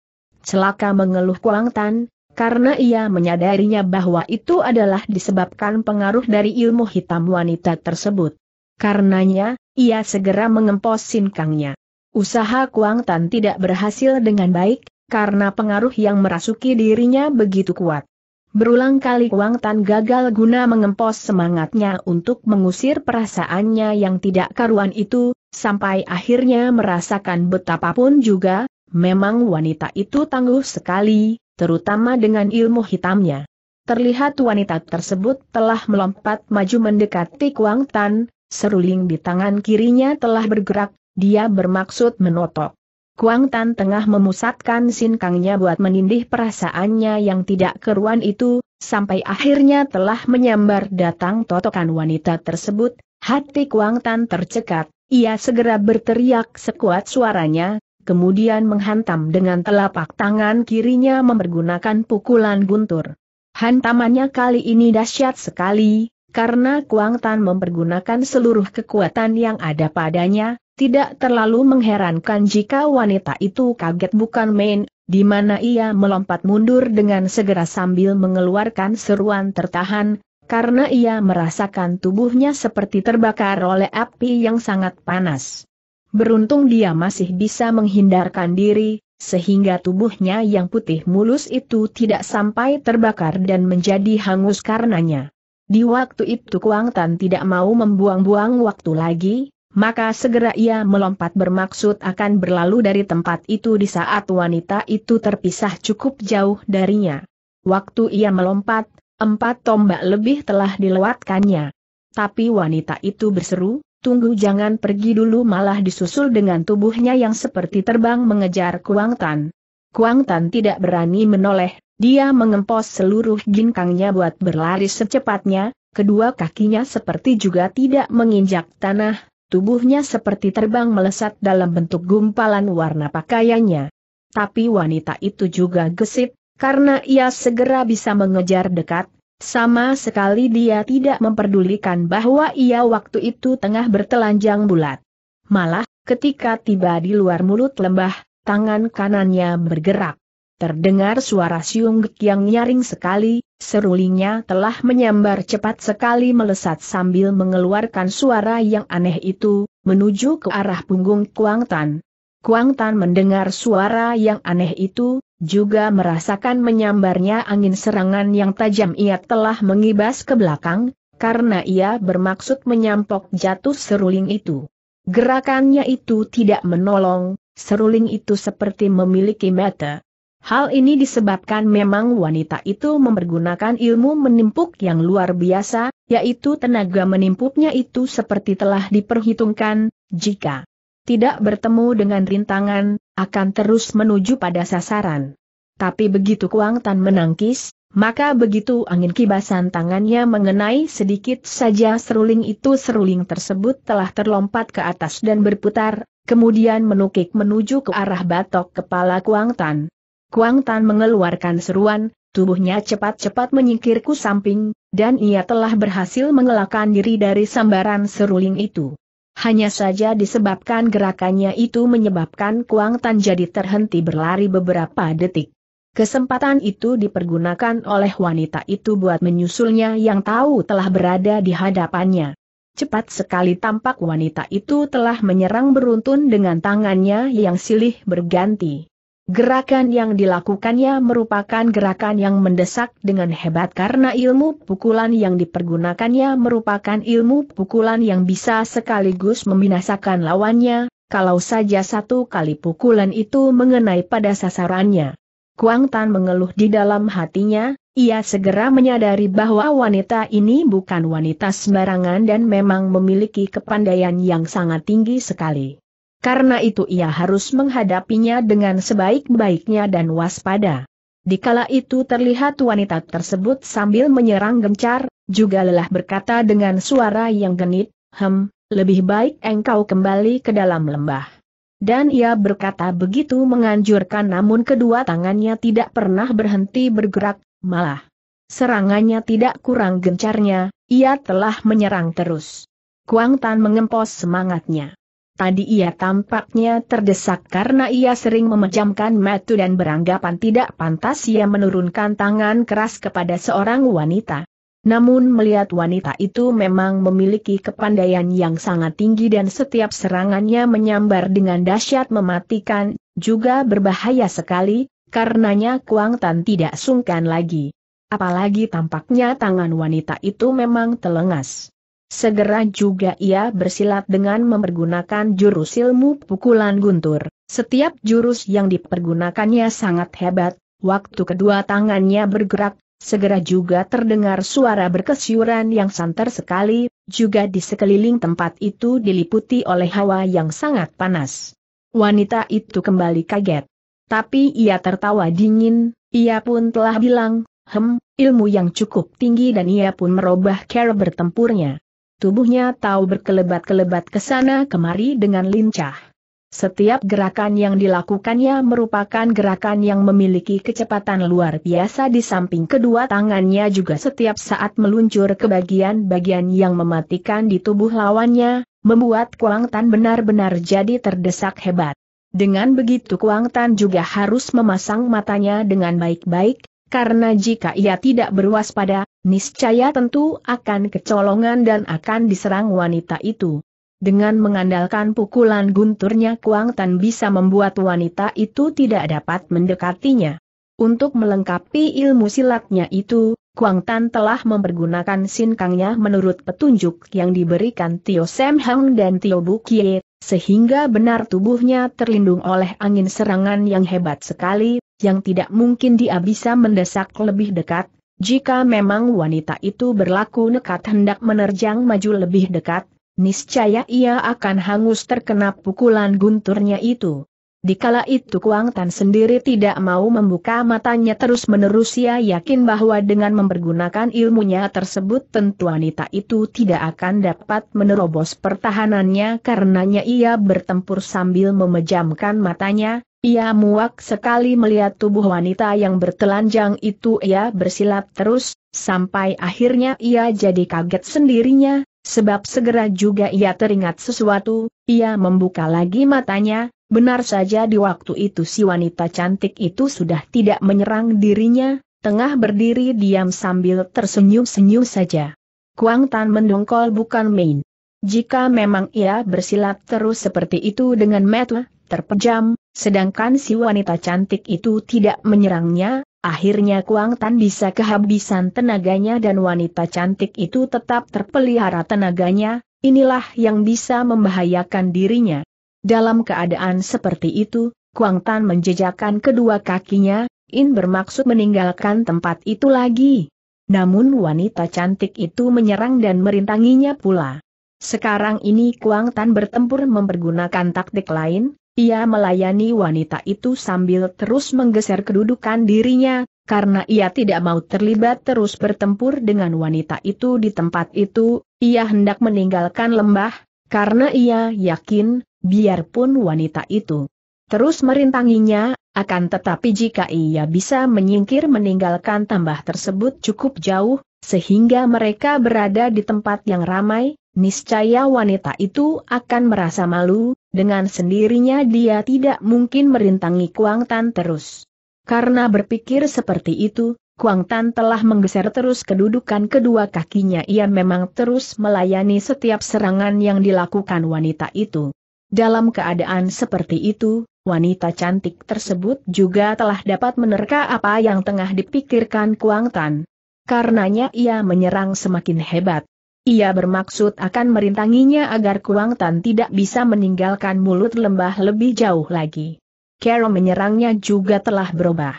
Celaka mengeluh Kuang Tan, karena ia menyadarinya bahwa itu adalah disebabkan pengaruh dari ilmu hitam wanita tersebut. Karenanya, ia segera mengempos sinkangnya. Usaha Kuang Tan tidak berhasil dengan baik, karena pengaruh yang merasuki dirinya begitu kuat. Berulang kali Wang Tan gagal guna mengempos semangatnya untuk mengusir perasaannya yang tidak karuan itu, sampai akhirnya merasakan betapapun juga, memang wanita itu tangguh sekali, terutama dengan ilmu hitamnya. Terlihat wanita tersebut telah melompat maju mendekati Wang Tan, seruling di tangan kirinya telah bergerak, dia bermaksud menotok. Kuang Tan tengah memusatkan sinkangnya buat menindih perasaannya yang tidak keruan itu, sampai akhirnya telah menyambar datang totokan wanita tersebut, hati Kuang Tan tercekat, ia segera berteriak sekuat suaranya, kemudian menghantam dengan telapak tangan kirinya mempergunakan pukulan guntur. Hantamannya kali ini dahsyat sekali, karena Kuang Tan mempergunakan seluruh kekuatan yang ada padanya, tidak terlalu mengherankan jika wanita itu kaget bukan main, di mana ia melompat mundur dengan segera sambil mengeluarkan seruan tertahan, karena ia merasakan tubuhnya seperti terbakar oleh api yang sangat panas. Beruntung dia masih bisa menghindarkan diri, sehingga tubuhnya yang putih mulus itu tidak sampai terbakar dan menjadi hangus karenanya. Di waktu itu Kuang Tan tidak mau membuang-buang waktu lagi, maka segera ia melompat bermaksud akan berlalu dari tempat itu di saat wanita itu terpisah cukup jauh darinya. Waktu ia melompat, empat tombak lebih telah dilewatkannya. Tapi wanita itu berseru, tunggu jangan pergi dulu malah disusul dengan tubuhnya yang seperti terbang mengejar Kuang Tan. Kuang Tan tidak berani menoleh, dia mengempos seluruh ginkangnya buat berlari secepatnya, kedua kakinya seperti juga tidak menginjak tanah, Tubuhnya seperti terbang melesat dalam bentuk gumpalan warna pakaiannya. Tapi wanita itu juga gesit, karena ia segera bisa mengejar dekat, sama sekali dia tidak memperdulikan bahwa ia waktu itu tengah bertelanjang bulat. Malah, ketika tiba di luar mulut lembah, tangan kanannya bergerak. Terdengar suara siunggek yang nyaring sekali, serulingnya telah menyambar cepat sekali melesat sambil mengeluarkan suara yang aneh itu, menuju ke arah punggung Kuang Tan. Kuang Tan mendengar suara yang aneh itu, juga merasakan menyambarnya angin serangan yang tajam ia telah mengibas ke belakang, karena ia bermaksud menyampok jatuh seruling itu. Gerakannya itu tidak menolong, seruling itu seperti memiliki mata. Hal ini disebabkan memang wanita itu mempergunakan ilmu menimpuk yang luar biasa, yaitu tenaga menimpuknya itu seperti telah diperhitungkan, jika tidak bertemu dengan rintangan, akan terus menuju pada sasaran. Tapi begitu Kuang Tan menangkis, maka begitu angin kibasan tangannya mengenai sedikit saja seruling itu seruling tersebut telah terlompat ke atas dan berputar, kemudian menukik menuju ke arah batok kepala Kuang Tan. Kuang Tan mengeluarkan seruan, tubuhnya cepat-cepat menyingkir ke samping, dan ia telah berhasil mengelakkan diri dari sambaran seruling itu. Hanya saja disebabkan gerakannya itu menyebabkan Kuang Tan jadi terhenti berlari beberapa detik. Kesempatan itu dipergunakan oleh wanita itu buat menyusulnya yang tahu telah berada di hadapannya. Cepat sekali tampak wanita itu telah menyerang beruntun dengan tangannya yang silih berganti. Gerakan yang dilakukannya merupakan gerakan yang mendesak dengan hebat karena ilmu pukulan yang dipergunakannya merupakan ilmu pukulan yang bisa sekaligus membinasakan lawannya, kalau saja satu kali pukulan itu mengenai pada sasarannya. Kuang Tan mengeluh di dalam hatinya, ia segera menyadari bahwa wanita ini bukan wanita sembarangan dan memang memiliki kepandaian yang sangat tinggi sekali. Karena itu ia harus menghadapinya dengan sebaik-baiknya dan waspada. Dikala itu terlihat wanita tersebut sambil menyerang gencar, juga lelah berkata dengan suara yang genit, Hem, lebih baik engkau kembali ke dalam lembah. Dan ia berkata begitu menganjurkan namun kedua tangannya tidak pernah berhenti bergerak, malah serangannya tidak kurang gencarnya, ia telah menyerang terus. Kuang Tan mengempos semangatnya. Tadi ia tampaknya terdesak karena ia sering memejamkan mata dan beranggapan tidak pantas ia menurunkan tangan keras kepada seorang wanita. Namun melihat wanita itu memang memiliki kepandaian yang sangat tinggi dan setiap serangannya menyambar dengan dahsyat mematikan, juga berbahaya sekali, karenanya Kuang Tan tidak sungkan lagi. Apalagi tampaknya tangan wanita itu memang telengas. Segera juga ia bersilat dengan mempergunakan jurus ilmu pukulan guntur. Setiap jurus yang dipergunakannya sangat hebat, waktu kedua tangannya bergerak, segera juga terdengar suara berkesyuran yang santer sekali, juga di sekeliling tempat itu diliputi oleh hawa yang sangat panas. Wanita itu kembali kaget. Tapi ia tertawa dingin, ia pun telah bilang, hem, ilmu yang cukup tinggi dan ia pun merubah cara bertempurnya. Tubuhnya tahu berkelebat-kelebat ke sana kemari dengan lincah. Setiap gerakan yang dilakukannya merupakan gerakan yang memiliki kecepatan luar biasa di samping kedua tangannya juga setiap saat meluncur ke bagian-bagian yang mematikan di tubuh lawannya, membuat Kuang Tan benar-benar jadi terdesak hebat. Dengan begitu Kuang Tan juga harus memasang matanya dengan baik-baik, karena jika ia tidak berwaspada, niscaya tentu akan kecolongan dan akan diserang wanita itu. Dengan mengandalkan pukulan gunturnya Kuang Tan bisa membuat wanita itu tidak dapat mendekatinya. Untuk melengkapi ilmu silatnya itu, Kuang Tan telah mempergunakan sinkangnya menurut petunjuk yang diberikan Tio Sam Hang dan Tio Bukie, sehingga benar tubuhnya terlindung oleh angin serangan yang hebat sekali, yang tidak mungkin dia bisa mendesak lebih dekat, jika memang wanita itu berlaku nekat hendak menerjang maju lebih dekat, niscaya ia akan hangus terkena pukulan gunturnya itu. Dikala itu Kuang Tan sendiri tidak mau membuka matanya terus-menerus ia yakin bahwa dengan mempergunakan ilmunya tersebut tentu wanita itu tidak akan dapat menerobos pertahanannya karenanya ia bertempur sambil memejamkan matanya, ia muak sekali melihat tubuh wanita yang bertelanjang itu ia bersilap terus, sampai akhirnya ia jadi kaget sendirinya, sebab segera juga ia teringat sesuatu, ia membuka lagi matanya, benar saja di waktu itu si wanita cantik itu sudah tidak menyerang dirinya, tengah berdiri diam sambil tersenyum-senyum saja. Kuang Tan mendongkol bukan main. Jika memang ia bersilap terus seperti itu dengan metu, terpejam, sedangkan si wanita cantik itu tidak menyerangnya, akhirnya Kuang Tan bisa kehabisan tenaganya dan wanita cantik itu tetap terpelihara tenaganya, inilah yang bisa membahayakan dirinya. Dalam keadaan seperti itu, Kuang Tan menjejakkan kedua kakinya, In bermaksud meninggalkan tempat itu lagi. Namun wanita cantik itu menyerang dan merintanginya pula. Sekarang ini Kuang Tan bertempur mempergunakan taktik lain, ia melayani wanita itu sambil terus menggeser kedudukan dirinya, karena ia tidak mau terlibat terus bertempur dengan wanita itu di tempat itu, ia hendak meninggalkan lembah, karena ia yakin, biarpun wanita itu terus merintanginya, akan tetapi jika ia bisa menyingkir meninggalkan tambah tersebut cukup jauh, sehingga mereka berada di tempat yang ramai, niscaya wanita itu akan merasa malu, dengan sendirinya dia tidak mungkin merintangi Kuang Tan terus. Karena berpikir seperti itu, Kuang Tan telah menggeser terus kedudukan kedua kakinya ia memang terus melayani setiap serangan yang dilakukan wanita itu. Dalam keadaan seperti itu, wanita cantik tersebut juga telah dapat menerka apa yang tengah dipikirkan Kuang Tan. Karenanya ia menyerang semakin hebat. Ia bermaksud akan merintanginya agar Kuang Tan tidak bisa meninggalkan mulut lembah lebih jauh lagi. Carol menyerangnya juga telah berubah.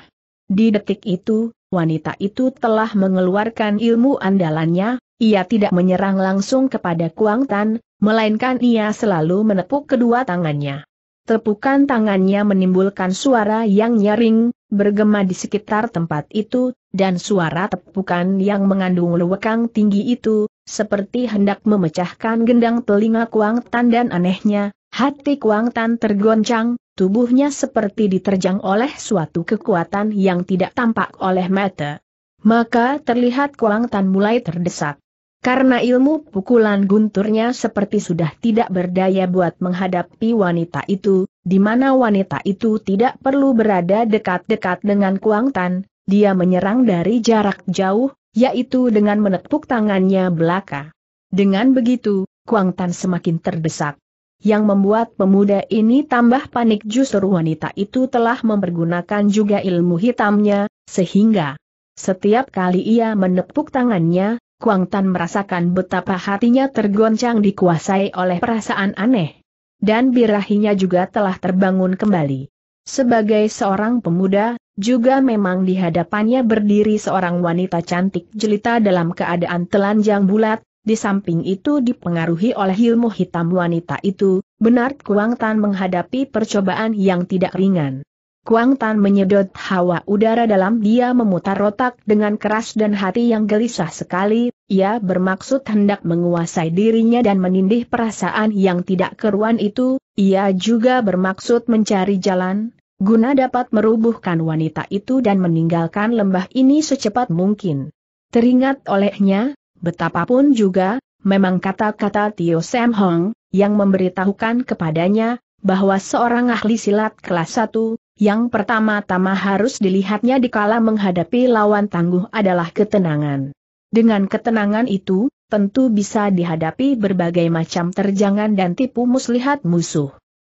Di detik itu, wanita itu telah mengeluarkan ilmu andalannya, ia tidak menyerang langsung kepada Kuang Tan, melainkan ia selalu menepuk kedua tangannya. Tepukan tangannya menimbulkan suara yang nyaring, bergema di sekitar tempat itu, dan suara tepukan yang mengandung lewekang tinggi itu, seperti hendak memecahkan gendang telinga Kuang Tan dan anehnya, hati Kuang Tan tergoncang, tubuhnya seperti diterjang oleh suatu kekuatan yang tidak tampak oleh mata. Maka terlihat Kuang Tan mulai terdesak. Karena ilmu pukulan gunturnya seperti sudah tidak berdaya buat menghadapi wanita itu, di mana wanita itu tidak perlu berada dekat-dekat dengan Kuang Tan, dia menyerang dari jarak jauh, yaitu dengan menepuk tangannya belaka. Dengan begitu, Kuang Tan semakin terdesak. Yang membuat pemuda ini tambah panik justru wanita itu telah mempergunakan juga ilmu hitamnya, sehingga setiap kali ia menepuk tangannya, Kuang Tan merasakan betapa hatinya tergoncang dikuasai oleh perasaan aneh. Dan birahinya juga telah terbangun kembali. Sebagai seorang pemuda, juga memang di hadapannya berdiri seorang wanita cantik jelita dalam keadaan telanjang bulat, di samping itu dipengaruhi oleh ilmu hitam wanita itu, benar Kuang Tan menghadapi percobaan yang tidak ringan. Kuang Tan menyedot hawa udara dalam dia memutar otak dengan keras dan hati yang gelisah sekali, ia bermaksud hendak menguasai dirinya dan menindih perasaan yang tidak keruan itu, ia juga bermaksud mencari jalan, Guna dapat merubuhkan wanita itu dan meninggalkan lembah ini secepat mungkin. Teringat olehnya, betapapun juga, memang kata-kata Tio Sam Hong, yang memberitahukan kepadanya, bahwa seorang ahli silat kelas 1, yang pertama-tama harus dilihatnya di kala menghadapi lawan tangguh adalah ketenangan. Dengan ketenangan itu, tentu bisa dihadapi berbagai macam terjangan dan tipu muslihat musuh.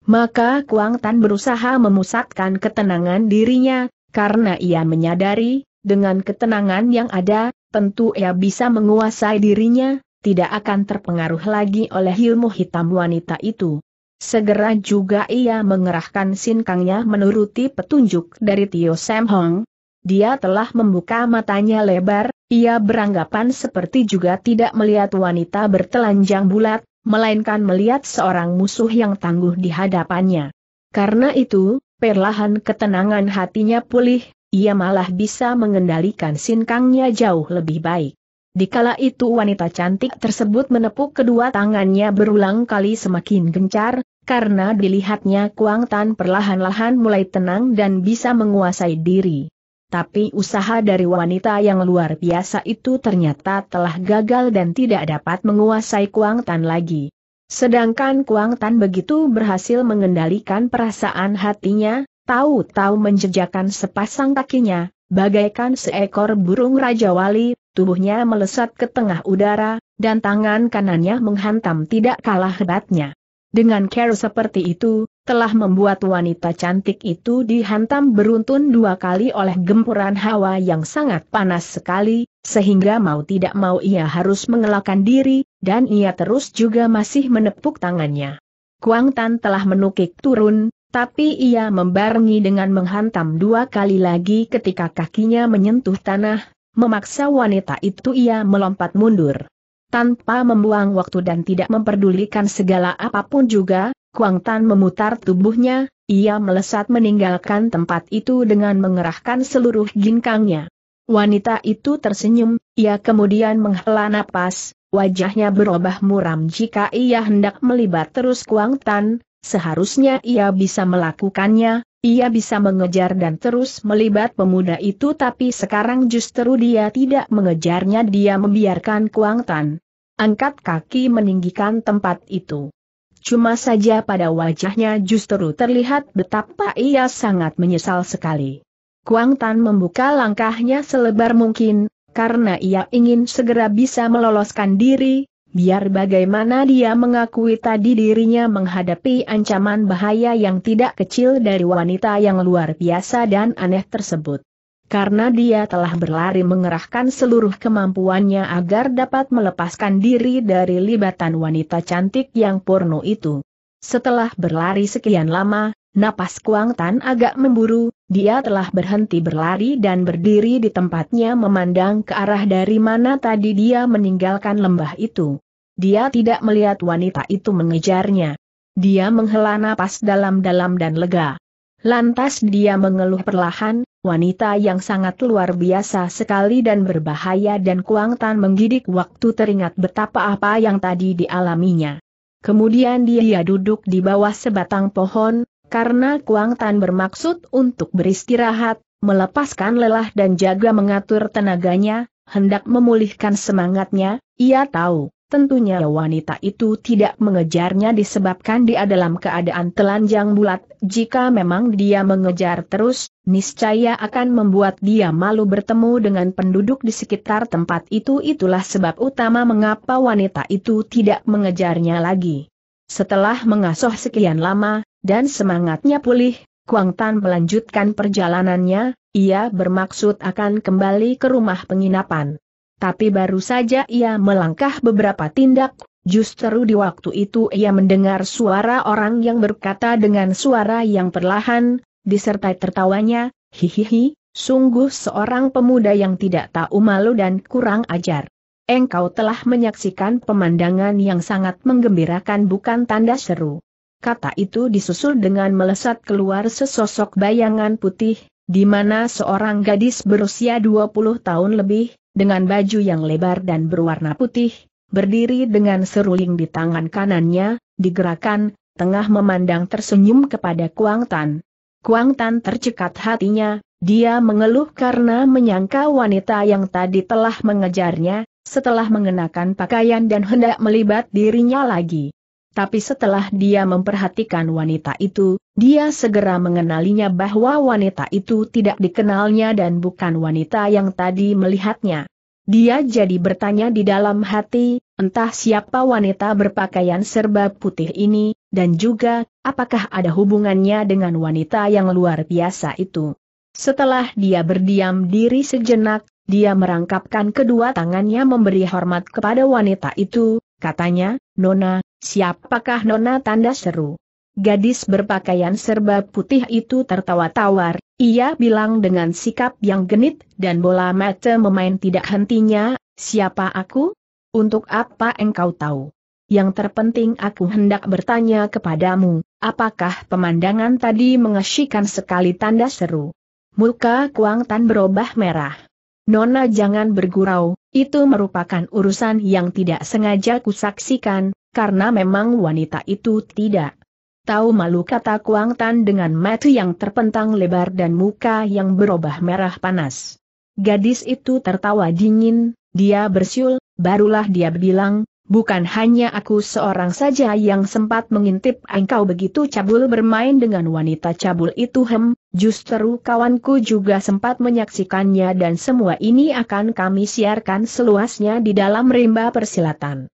Maka Kuang Tan berusaha memusatkan ketenangan dirinya, karena ia menyadari, dengan ketenangan yang ada, tentu ia bisa menguasai dirinya, tidak akan terpengaruh lagi oleh ilmu hitam wanita itu. Segera juga ia mengerahkan sinkangnya menuruti petunjuk dari Tio Sam Hong. Dia telah membuka matanya lebar, ia beranggapan seperti juga tidak melihat wanita bertelanjang bulat, melainkan melihat seorang musuh yang tangguh di hadapannya. Karena itu, perlahan ketenangan hatinya pulih, ia malah bisa mengendalikan sinkangnya jauh lebih baik. Dikala itu wanita cantik tersebut menepuk kedua tangannya berulang kali semakin gencar, karena dilihatnya Kuang Tan perlahan-lahan mulai tenang dan bisa menguasai diri tapi usaha dari wanita yang luar biasa itu ternyata telah gagal dan tidak dapat menguasai Kuang Tan lagi. Sedangkan Kuang Tan begitu berhasil mengendalikan perasaan hatinya, tahu-tahu menjejakkan sepasang kakinya, bagaikan seekor burung Raja Wali, tubuhnya melesat ke tengah udara, dan tangan kanannya menghantam tidak kalah hebatnya. Dengan care seperti itu, telah membuat wanita cantik itu dihantam beruntun dua kali oleh gempuran hawa yang sangat panas sekali, sehingga mau tidak mau ia harus mengelakkan diri, dan ia terus juga masih menepuk tangannya. Kuang Tan telah menukik turun, tapi ia membarengi dengan menghantam dua kali lagi ketika kakinya menyentuh tanah, memaksa wanita itu ia melompat mundur. Tanpa membuang waktu dan tidak memperdulikan segala apapun juga, Kuang Tan memutar tubuhnya, ia melesat meninggalkan tempat itu dengan mengerahkan seluruh ginkangnya. Wanita itu tersenyum, ia kemudian menghela napas, wajahnya berubah muram jika ia hendak melibat terus Kuang Tan, seharusnya ia bisa melakukannya, ia bisa mengejar dan terus melibat pemuda itu tapi sekarang justru dia tidak mengejarnya dia membiarkan Kuang Tan. Angkat kaki meninggikan tempat itu. Cuma saja pada wajahnya justru terlihat betapa ia sangat menyesal sekali. Kuang Tan membuka langkahnya selebar mungkin, karena ia ingin segera bisa meloloskan diri, biar bagaimana dia mengakui tadi dirinya menghadapi ancaman bahaya yang tidak kecil dari wanita yang luar biasa dan aneh tersebut. Karena dia telah berlari mengerahkan seluruh kemampuannya agar dapat melepaskan diri dari libatan wanita cantik yang porno itu. Setelah berlari sekian lama, napas Kuang Tan agak memburu, dia telah berhenti berlari dan berdiri di tempatnya memandang ke arah dari mana tadi dia meninggalkan lembah itu. Dia tidak melihat wanita itu mengejarnya. Dia menghela napas dalam-dalam dan lega. Lantas dia mengeluh perlahan, wanita yang sangat luar biasa sekali dan berbahaya dan Kuang Tan menggidik waktu teringat betapa apa yang tadi dialaminya. Kemudian dia duduk di bawah sebatang pohon, karena Kuang Tan bermaksud untuk beristirahat, melepaskan lelah dan jaga mengatur tenaganya, hendak memulihkan semangatnya, ia tahu. Tentunya wanita itu tidak mengejarnya disebabkan dia dalam keadaan telanjang bulat, jika memang dia mengejar terus, niscaya akan membuat dia malu bertemu dengan penduduk di sekitar tempat itu itulah sebab utama mengapa wanita itu tidak mengejarnya lagi. Setelah mengasuh sekian lama, dan semangatnya pulih, Kuang Tan melanjutkan perjalanannya, ia bermaksud akan kembali ke rumah penginapan tapi baru saja ia melangkah beberapa tindak, justru di waktu itu ia mendengar suara orang yang berkata dengan suara yang perlahan, disertai tertawanya, hihihi, sungguh seorang pemuda yang tidak tahu malu dan kurang ajar. Engkau telah menyaksikan pemandangan yang sangat menggembirakan bukan tanda seru. Kata itu disusul dengan melesat keluar sesosok bayangan putih, di mana seorang gadis berusia 20 tahun lebih, dengan baju yang lebar dan berwarna putih, berdiri dengan seruling di tangan kanannya, digerakkan, tengah memandang tersenyum kepada Kuang Tan. Kuang Tan tercekat hatinya, dia mengeluh karena menyangka wanita yang tadi telah mengejarnya, setelah mengenakan pakaian dan hendak melibat dirinya lagi. Tapi setelah dia memperhatikan wanita itu, dia segera mengenalinya bahwa wanita itu tidak dikenalnya dan bukan wanita yang tadi melihatnya. Dia jadi bertanya di dalam hati, entah siapa wanita berpakaian serba putih ini, dan juga, apakah ada hubungannya dengan wanita yang luar biasa itu. Setelah dia berdiam diri sejenak, dia merangkapkan kedua tangannya memberi hormat kepada wanita itu, katanya, Nona, Siapakah Nona tanda seru? Gadis berpakaian serba putih itu tertawa tawar, ia bilang dengan sikap yang genit dan bola mata memain tidak hentinya, siapa aku? Untuk apa engkau tahu? Yang terpenting aku hendak bertanya kepadamu, apakah pemandangan tadi mengesikan sekali tanda seru? Muka Kuang Tan berubah merah. Nona jangan bergurau, itu merupakan urusan yang tidak sengaja kusaksikan, karena memang wanita itu tidak tahu malu kata Kuang Tan dengan mata yang terpentang lebar dan muka yang berubah merah panas. Gadis itu tertawa dingin, dia bersiul, barulah dia bilang, bukan hanya aku seorang saja yang sempat mengintip engkau begitu cabul bermain dengan wanita cabul itu hem, justru kawanku juga sempat menyaksikannya dan semua ini akan kami siarkan seluasnya di dalam rimba persilatan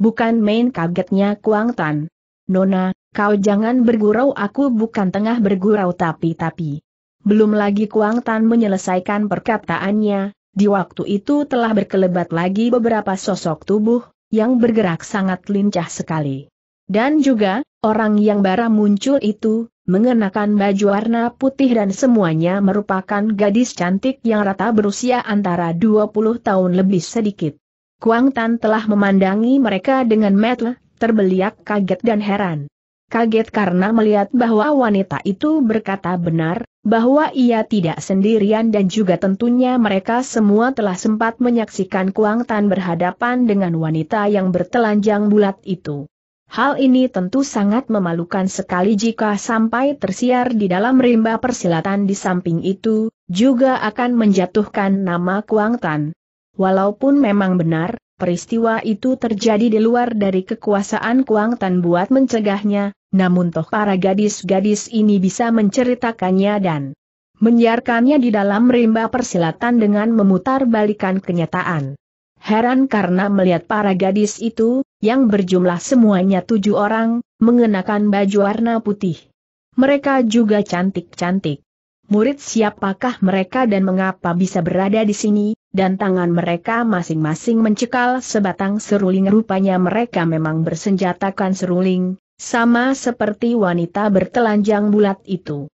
bukan main kagetnya Kuang Tan. Nona, kau jangan bergurau aku bukan tengah bergurau tapi-tapi. Belum lagi Kuang Tan menyelesaikan perkataannya, di waktu itu telah berkelebat lagi beberapa sosok tubuh, yang bergerak sangat lincah sekali. Dan juga, orang yang bara muncul itu, mengenakan baju warna putih dan semuanya merupakan gadis cantik yang rata berusia antara 20 tahun lebih sedikit. Kuang Tan telah memandangi mereka dengan metel, terbeliak kaget dan heran. Kaget karena melihat bahwa wanita itu berkata benar, bahwa ia tidak sendirian dan juga tentunya mereka semua telah sempat menyaksikan Kuang Tan berhadapan dengan wanita yang bertelanjang bulat itu. Hal ini tentu sangat memalukan sekali jika sampai tersiar di dalam rimba persilatan di samping itu, juga akan menjatuhkan nama Kuang Tan. Walaupun memang benar, peristiwa itu terjadi di luar dari kekuasaan Kuang Tan buat mencegahnya, namun toh para gadis-gadis ini bisa menceritakannya dan menyiarkannya di dalam rimba persilatan dengan memutar balikan kenyataan. Heran karena melihat para gadis itu, yang berjumlah semuanya tujuh orang, mengenakan baju warna putih. Mereka juga cantik-cantik. Murid siapakah mereka dan mengapa bisa berada di sini, dan tangan mereka masing-masing mencekal sebatang seruling rupanya mereka memang bersenjatakan seruling, sama seperti wanita bertelanjang bulat itu.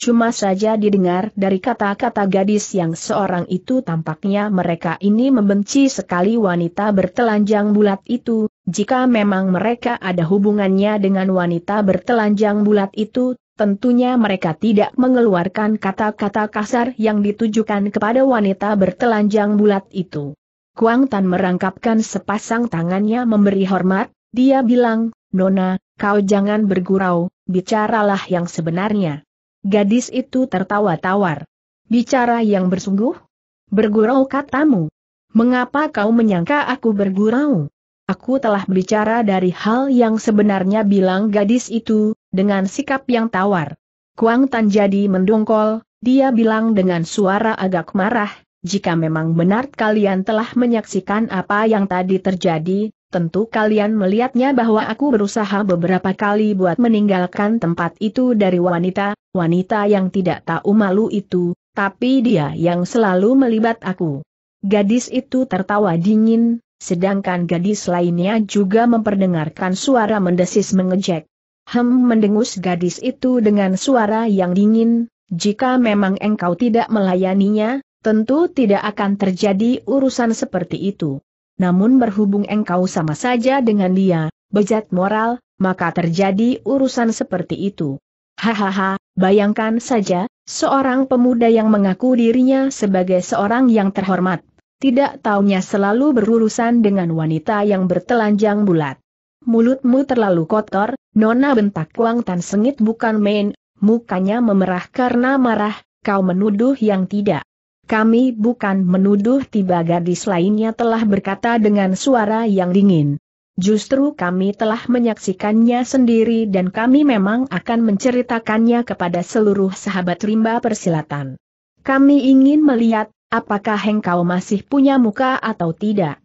Cuma saja didengar dari kata-kata gadis yang seorang itu tampaknya mereka ini membenci sekali wanita bertelanjang bulat itu, jika memang mereka ada hubungannya dengan wanita bertelanjang bulat itu, Tentunya mereka tidak mengeluarkan kata-kata kasar yang ditujukan kepada wanita bertelanjang bulat itu. Kuang Tan merangkapkan sepasang tangannya memberi hormat, dia bilang, Nona, kau jangan bergurau, bicaralah yang sebenarnya. Gadis itu tertawa tawar. Bicara yang bersungguh? Bergurau katamu. Mengapa kau menyangka aku bergurau? Aku telah bicara dari hal yang sebenarnya bilang gadis itu, dengan sikap yang tawar. Kuang Tan jadi mendongkol, dia bilang dengan suara agak marah, jika memang benar kalian telah menyaksikan apa yang tadi terjadi, tentu kalian melihatnya bahwa aku berusaha beberapa kali buat meninggalkan tempat itu dari wanita, wanita yang tidak tahu malu itu, tapi dia yang selalu melibat aku. Gadis itu tertawa dingin, sedangkan gadis lainnya juga memperdengarkan suara mendesis mengejek. Hem mendengus gadis itu dengan suara yang dingin, jika memang engkau tidak melayaninya, tentu tidak akan terjadi urusan seperti itu. Namun berhubung engkau sama saja dengan dia, bejat moral, maka terjadi urusan seperti itu. Hahaha, bayangkan saja, seorang pemuda yang mengaku dirinya sebagai seorang yang terhormat tidak taunya selalu berurusan dengan wanita yang bertelanjang bulat. Mulutmu terlalu kotor, Nona bentak Kuang Tan sengit bukan main, mukanya memerah karena marah, kau menuduh yang tidak. Kami bukan menuduh tiba gadis lainnya telah berkata dengan suara yang dingin. Justru kami telah menyaksikannya sendiri dan kami memang akan menceritakannya kepada seluruh sahabat rimba persilatan. Kami ingin melihat apakah engkau masih punya muka atau tidak?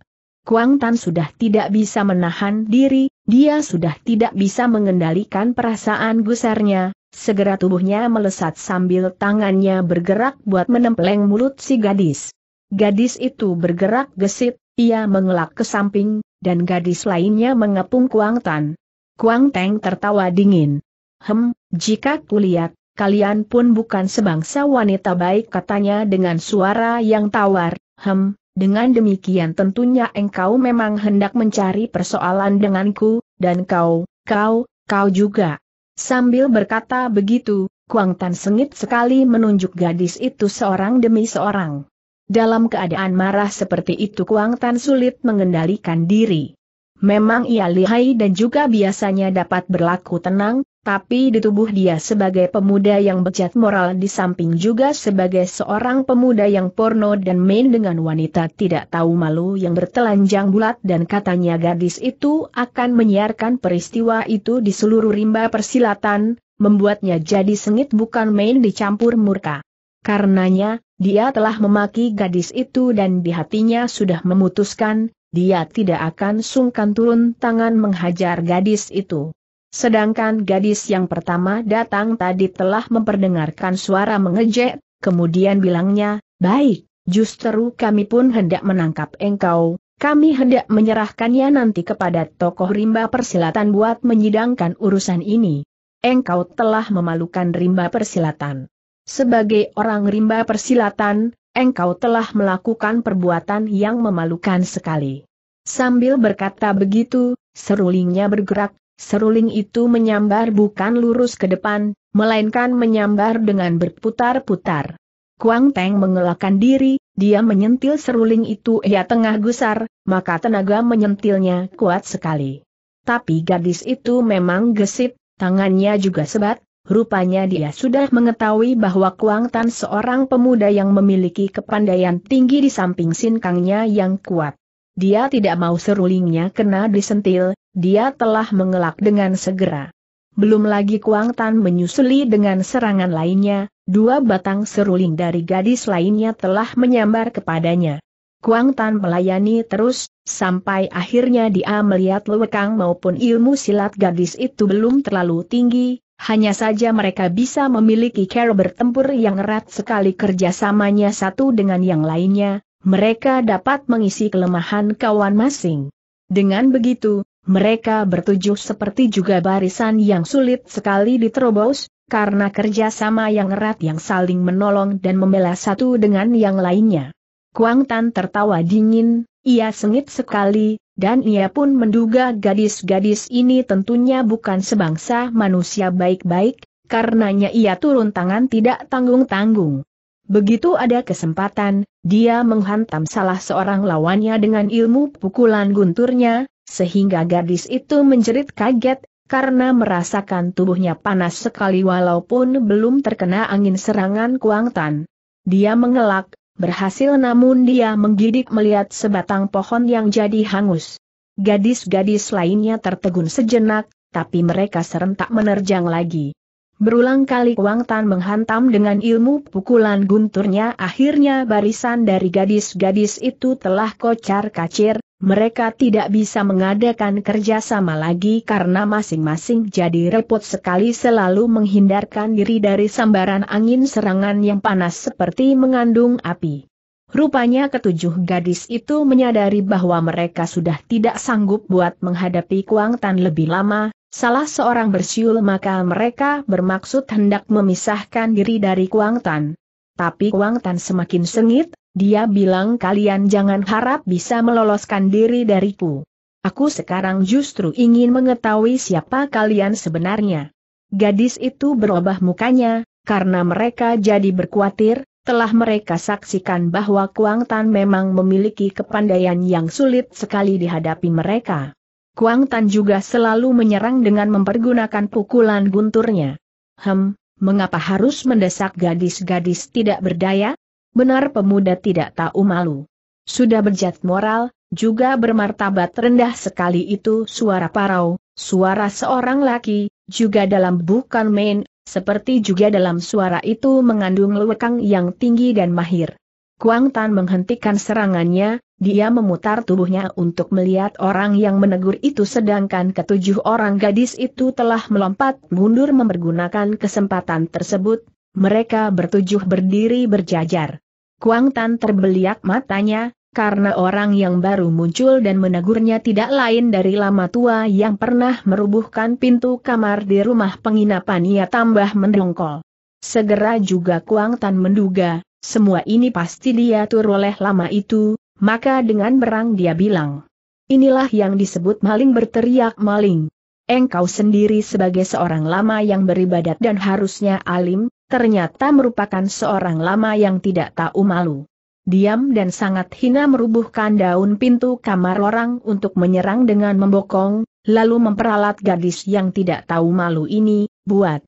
Kuang Tan sudah tidak bisa menahan diri, dia sudah tidak bisa mengendalikan perasaan gusarnya, segera tubuhnya melesat sambil tangannya bergerak buat menempeleng mulut si gadis. Gadis itu bergerak gesit, ia mengelak ke samping, dan gadis lainnya mengepung Kuang Tan. Kuang Teng tertawa dingin. Hem, jika kulihat, kalian pun bukan sebangsa wanita baik katanya dengan suara yang tawar, hem, dengan demikian tentunya engkau memang hendak mencari persoalan denganku, dan kau, kau, kau juga. Sambil berkata begitu, Kuang Tan sengit sekali menunjuk gadis itu seorang demi seorang. Dalam keadaan marah seperti itu Kuang Tan sulit mengendalikan diri. Memang ia lihai dan juga biasanya dapat berlaku tenang, tapi di tubuh dia sebagai pemuda yang bejat moral di samping juga sebagai seorang pemuda yang porno dan main dengan wanita tidak tahu malu yang bertelanjang bulat dan katanya gadis itu akan menyiarkan peristiwa itu di seluruh rimba persilatan, membuatnya jadi sengit bukan main dicampur murka. Karenanya, dia telah memaki gadis itu dan di hatinya sudah memutuskan, dia tidak akan sungkan turun tangan menghajar gadis itu. Sedangkan gadis yang pertama datang tadi telah memperdengarkan suara mengejek, kemudian bilangnya, baik, justru kami pun hendak menangkap engkau, kami hendak menyerahkannya nanti kepada tokoh rimba persilatan buat menyidangkan urusan ini. Engkau telah memalukan rimba persilatan. Sebagai orang rimba persilatan, engkau telah melakukan perbuatan yang memalukan sekali. Sambil berkata begitu, serulingnya bergerak Seruling itu menyambar bukan lurus ke depan, melainkan menyambar dengan berputar-putar. Kuang Teng mengelakkan diri, dia menyentil seruling itu ia tengah gusar, maka tenaga menyentilnya kuat sekali. Tapi gadis itu memang gesit, tangannya juga sebat, Rupanya dia sudah mengetahui bahwa Kuang Tan seorang pemuda yang memiliki kepandaian tinggi di samping sinkangnya yang kuat. Dia tidak mau serulingnya kena disentil, dia telah mengelak dengan segera. Belum lagi Kuang Tan menyusuli dengan serangan lainnya, dua batang seruling dari gadis lainnya telah menyambar kepadanya. Kuang Tan melayani terus, sampai akhirnya dia melihat lewekang maupun ilmu silat gadis itu belum terlalu tinggi, hanya saja mereka bisa memiliki cara bertempur yang erat sekali kerjasamanya satu dengan yang lainnya, mereka dapat mengisi kelemahan kawan masing. Dengan begitu, mereka bertujuh seperti juga barisan yang sulit sekali diterobos, karena kerjasama yang erat yang saling menolong dan membela satu dengan yang lainnya. Kuang Tan tertawa dingin, ia sengit sekali, dan ia pun menduga gadis-gadis ini tentunya bukan sebangsa manusia baik-baik, karenanya ia turun tangan tidak tanggung-tanggung. Begitu ada kesempatan, dia menghantam salah seorang lawannya dengan ilmu pukulan gunturnya, sehingga gadis itu menjerit kaget, karena merasakan tubuhnya panas sekali walaupun belum terkena angin serangan kuangtan. Dia mengelak, berhasil namun dia menggidik melihat sebatang pohon yang jadi hangus. Gadis-gadis lainnya tertegun sejenak, tapi mereka serentak menerjang lagi. Berulang kali Wang Tan menghantam dengan ilmu pukulan gunturnya akhirnya barisan dari gadis-gadis itu telah kocar kacir, mereka tidak bisa mengadakan kerjasama lagi karena masing-masing jadi repot sekali selalu menghindarkan diri dari sambaran angin serangan yang panas seperti mengandung api. Rupanya ketujuh gadis itu menyadari bahwa mereka sudah tidak sanggup buat menghadapi Kuang Tan lebih lama, salah seorang bersiul maka mereka bermaksud hendak memisahkan diri dari Kuang Tan. Tapi Kuang Tan semakin sengit, dia bilang kalian jangan harap bisa meloloskan diri dariku. Aku sekarang justru ingin mengetahui siapa kalian sebenarnya. Gadis itu berubah mukanya, karena mereka jadi berkuatir, telah mereka saksikan bahwa Kuang Tan memang memiliki kepandaian yang sulit sekali dihadapi mereka. Kuang Tan juga selalu menyerang dengan mempergunakan pukulan gunturnya. Hem, mengapa harus mendesak gadis-gadis tidak berdaya? Benar pemuda tidak tahu malu. Sudah berjat moral, juga bermartabat rendah sekali itu suara parau, suara seorang laki, juga dalam bukan main, seperti juga dalam suara itu mengandung lewekang yang tinggi dan mahir. Kuang Tan menghentikan serangannya, dia memutar tubuhnya untuk melihat orang yang menegur itu sedangkan ketujuh orang gadis itu telah melompat mundur mempergunakan kesempatan tersebut, mereka bertujuh berdiri berjajar. Kuang Tan terbeliak matanya, karena orang yang baru muncul dan menegurnya tidak lain dari lama tua yang pernah merubuhkan pintu kamar di rumah penginapan ia tambah mendongkol. Segera juga Kuang Tan menduga, semua ini pasti diatur oleh lama itu, maka dengan berang dia bilang. Inilah yang disebut maling berteriak maling. Engkau sendiri sebagai seorang lama yang beribadat dan harusnya alim, ternyata merupakan seorang lama yang tidak tahu malu. Diam dan sangat hina merubuhkan daun pintu kamar orang untuk menyerang dengan membokong, lalu memperalat gadis yang tidak tahu malu ini, buat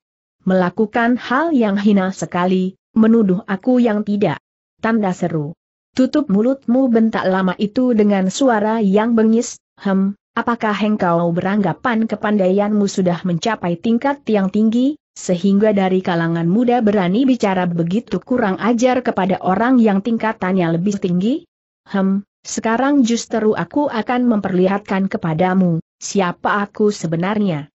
melakukan hal yang hina sekali, menuduh aku yang tidak. Tanda seru. Tutup mulutmu bentak lama itu dengan suara yang bengis, hem, apakah engkau beranggapan kepandaianmu sudah mencapai tingkat yang tinggi, sehingga dari kalangan muda berani bicara begitu kurang ajar kepada orang yang tingkatannya lebih tinggi? Hem, sekarang justru aku akan memperlihatkan kepadamu, siapa aku sebenarnya.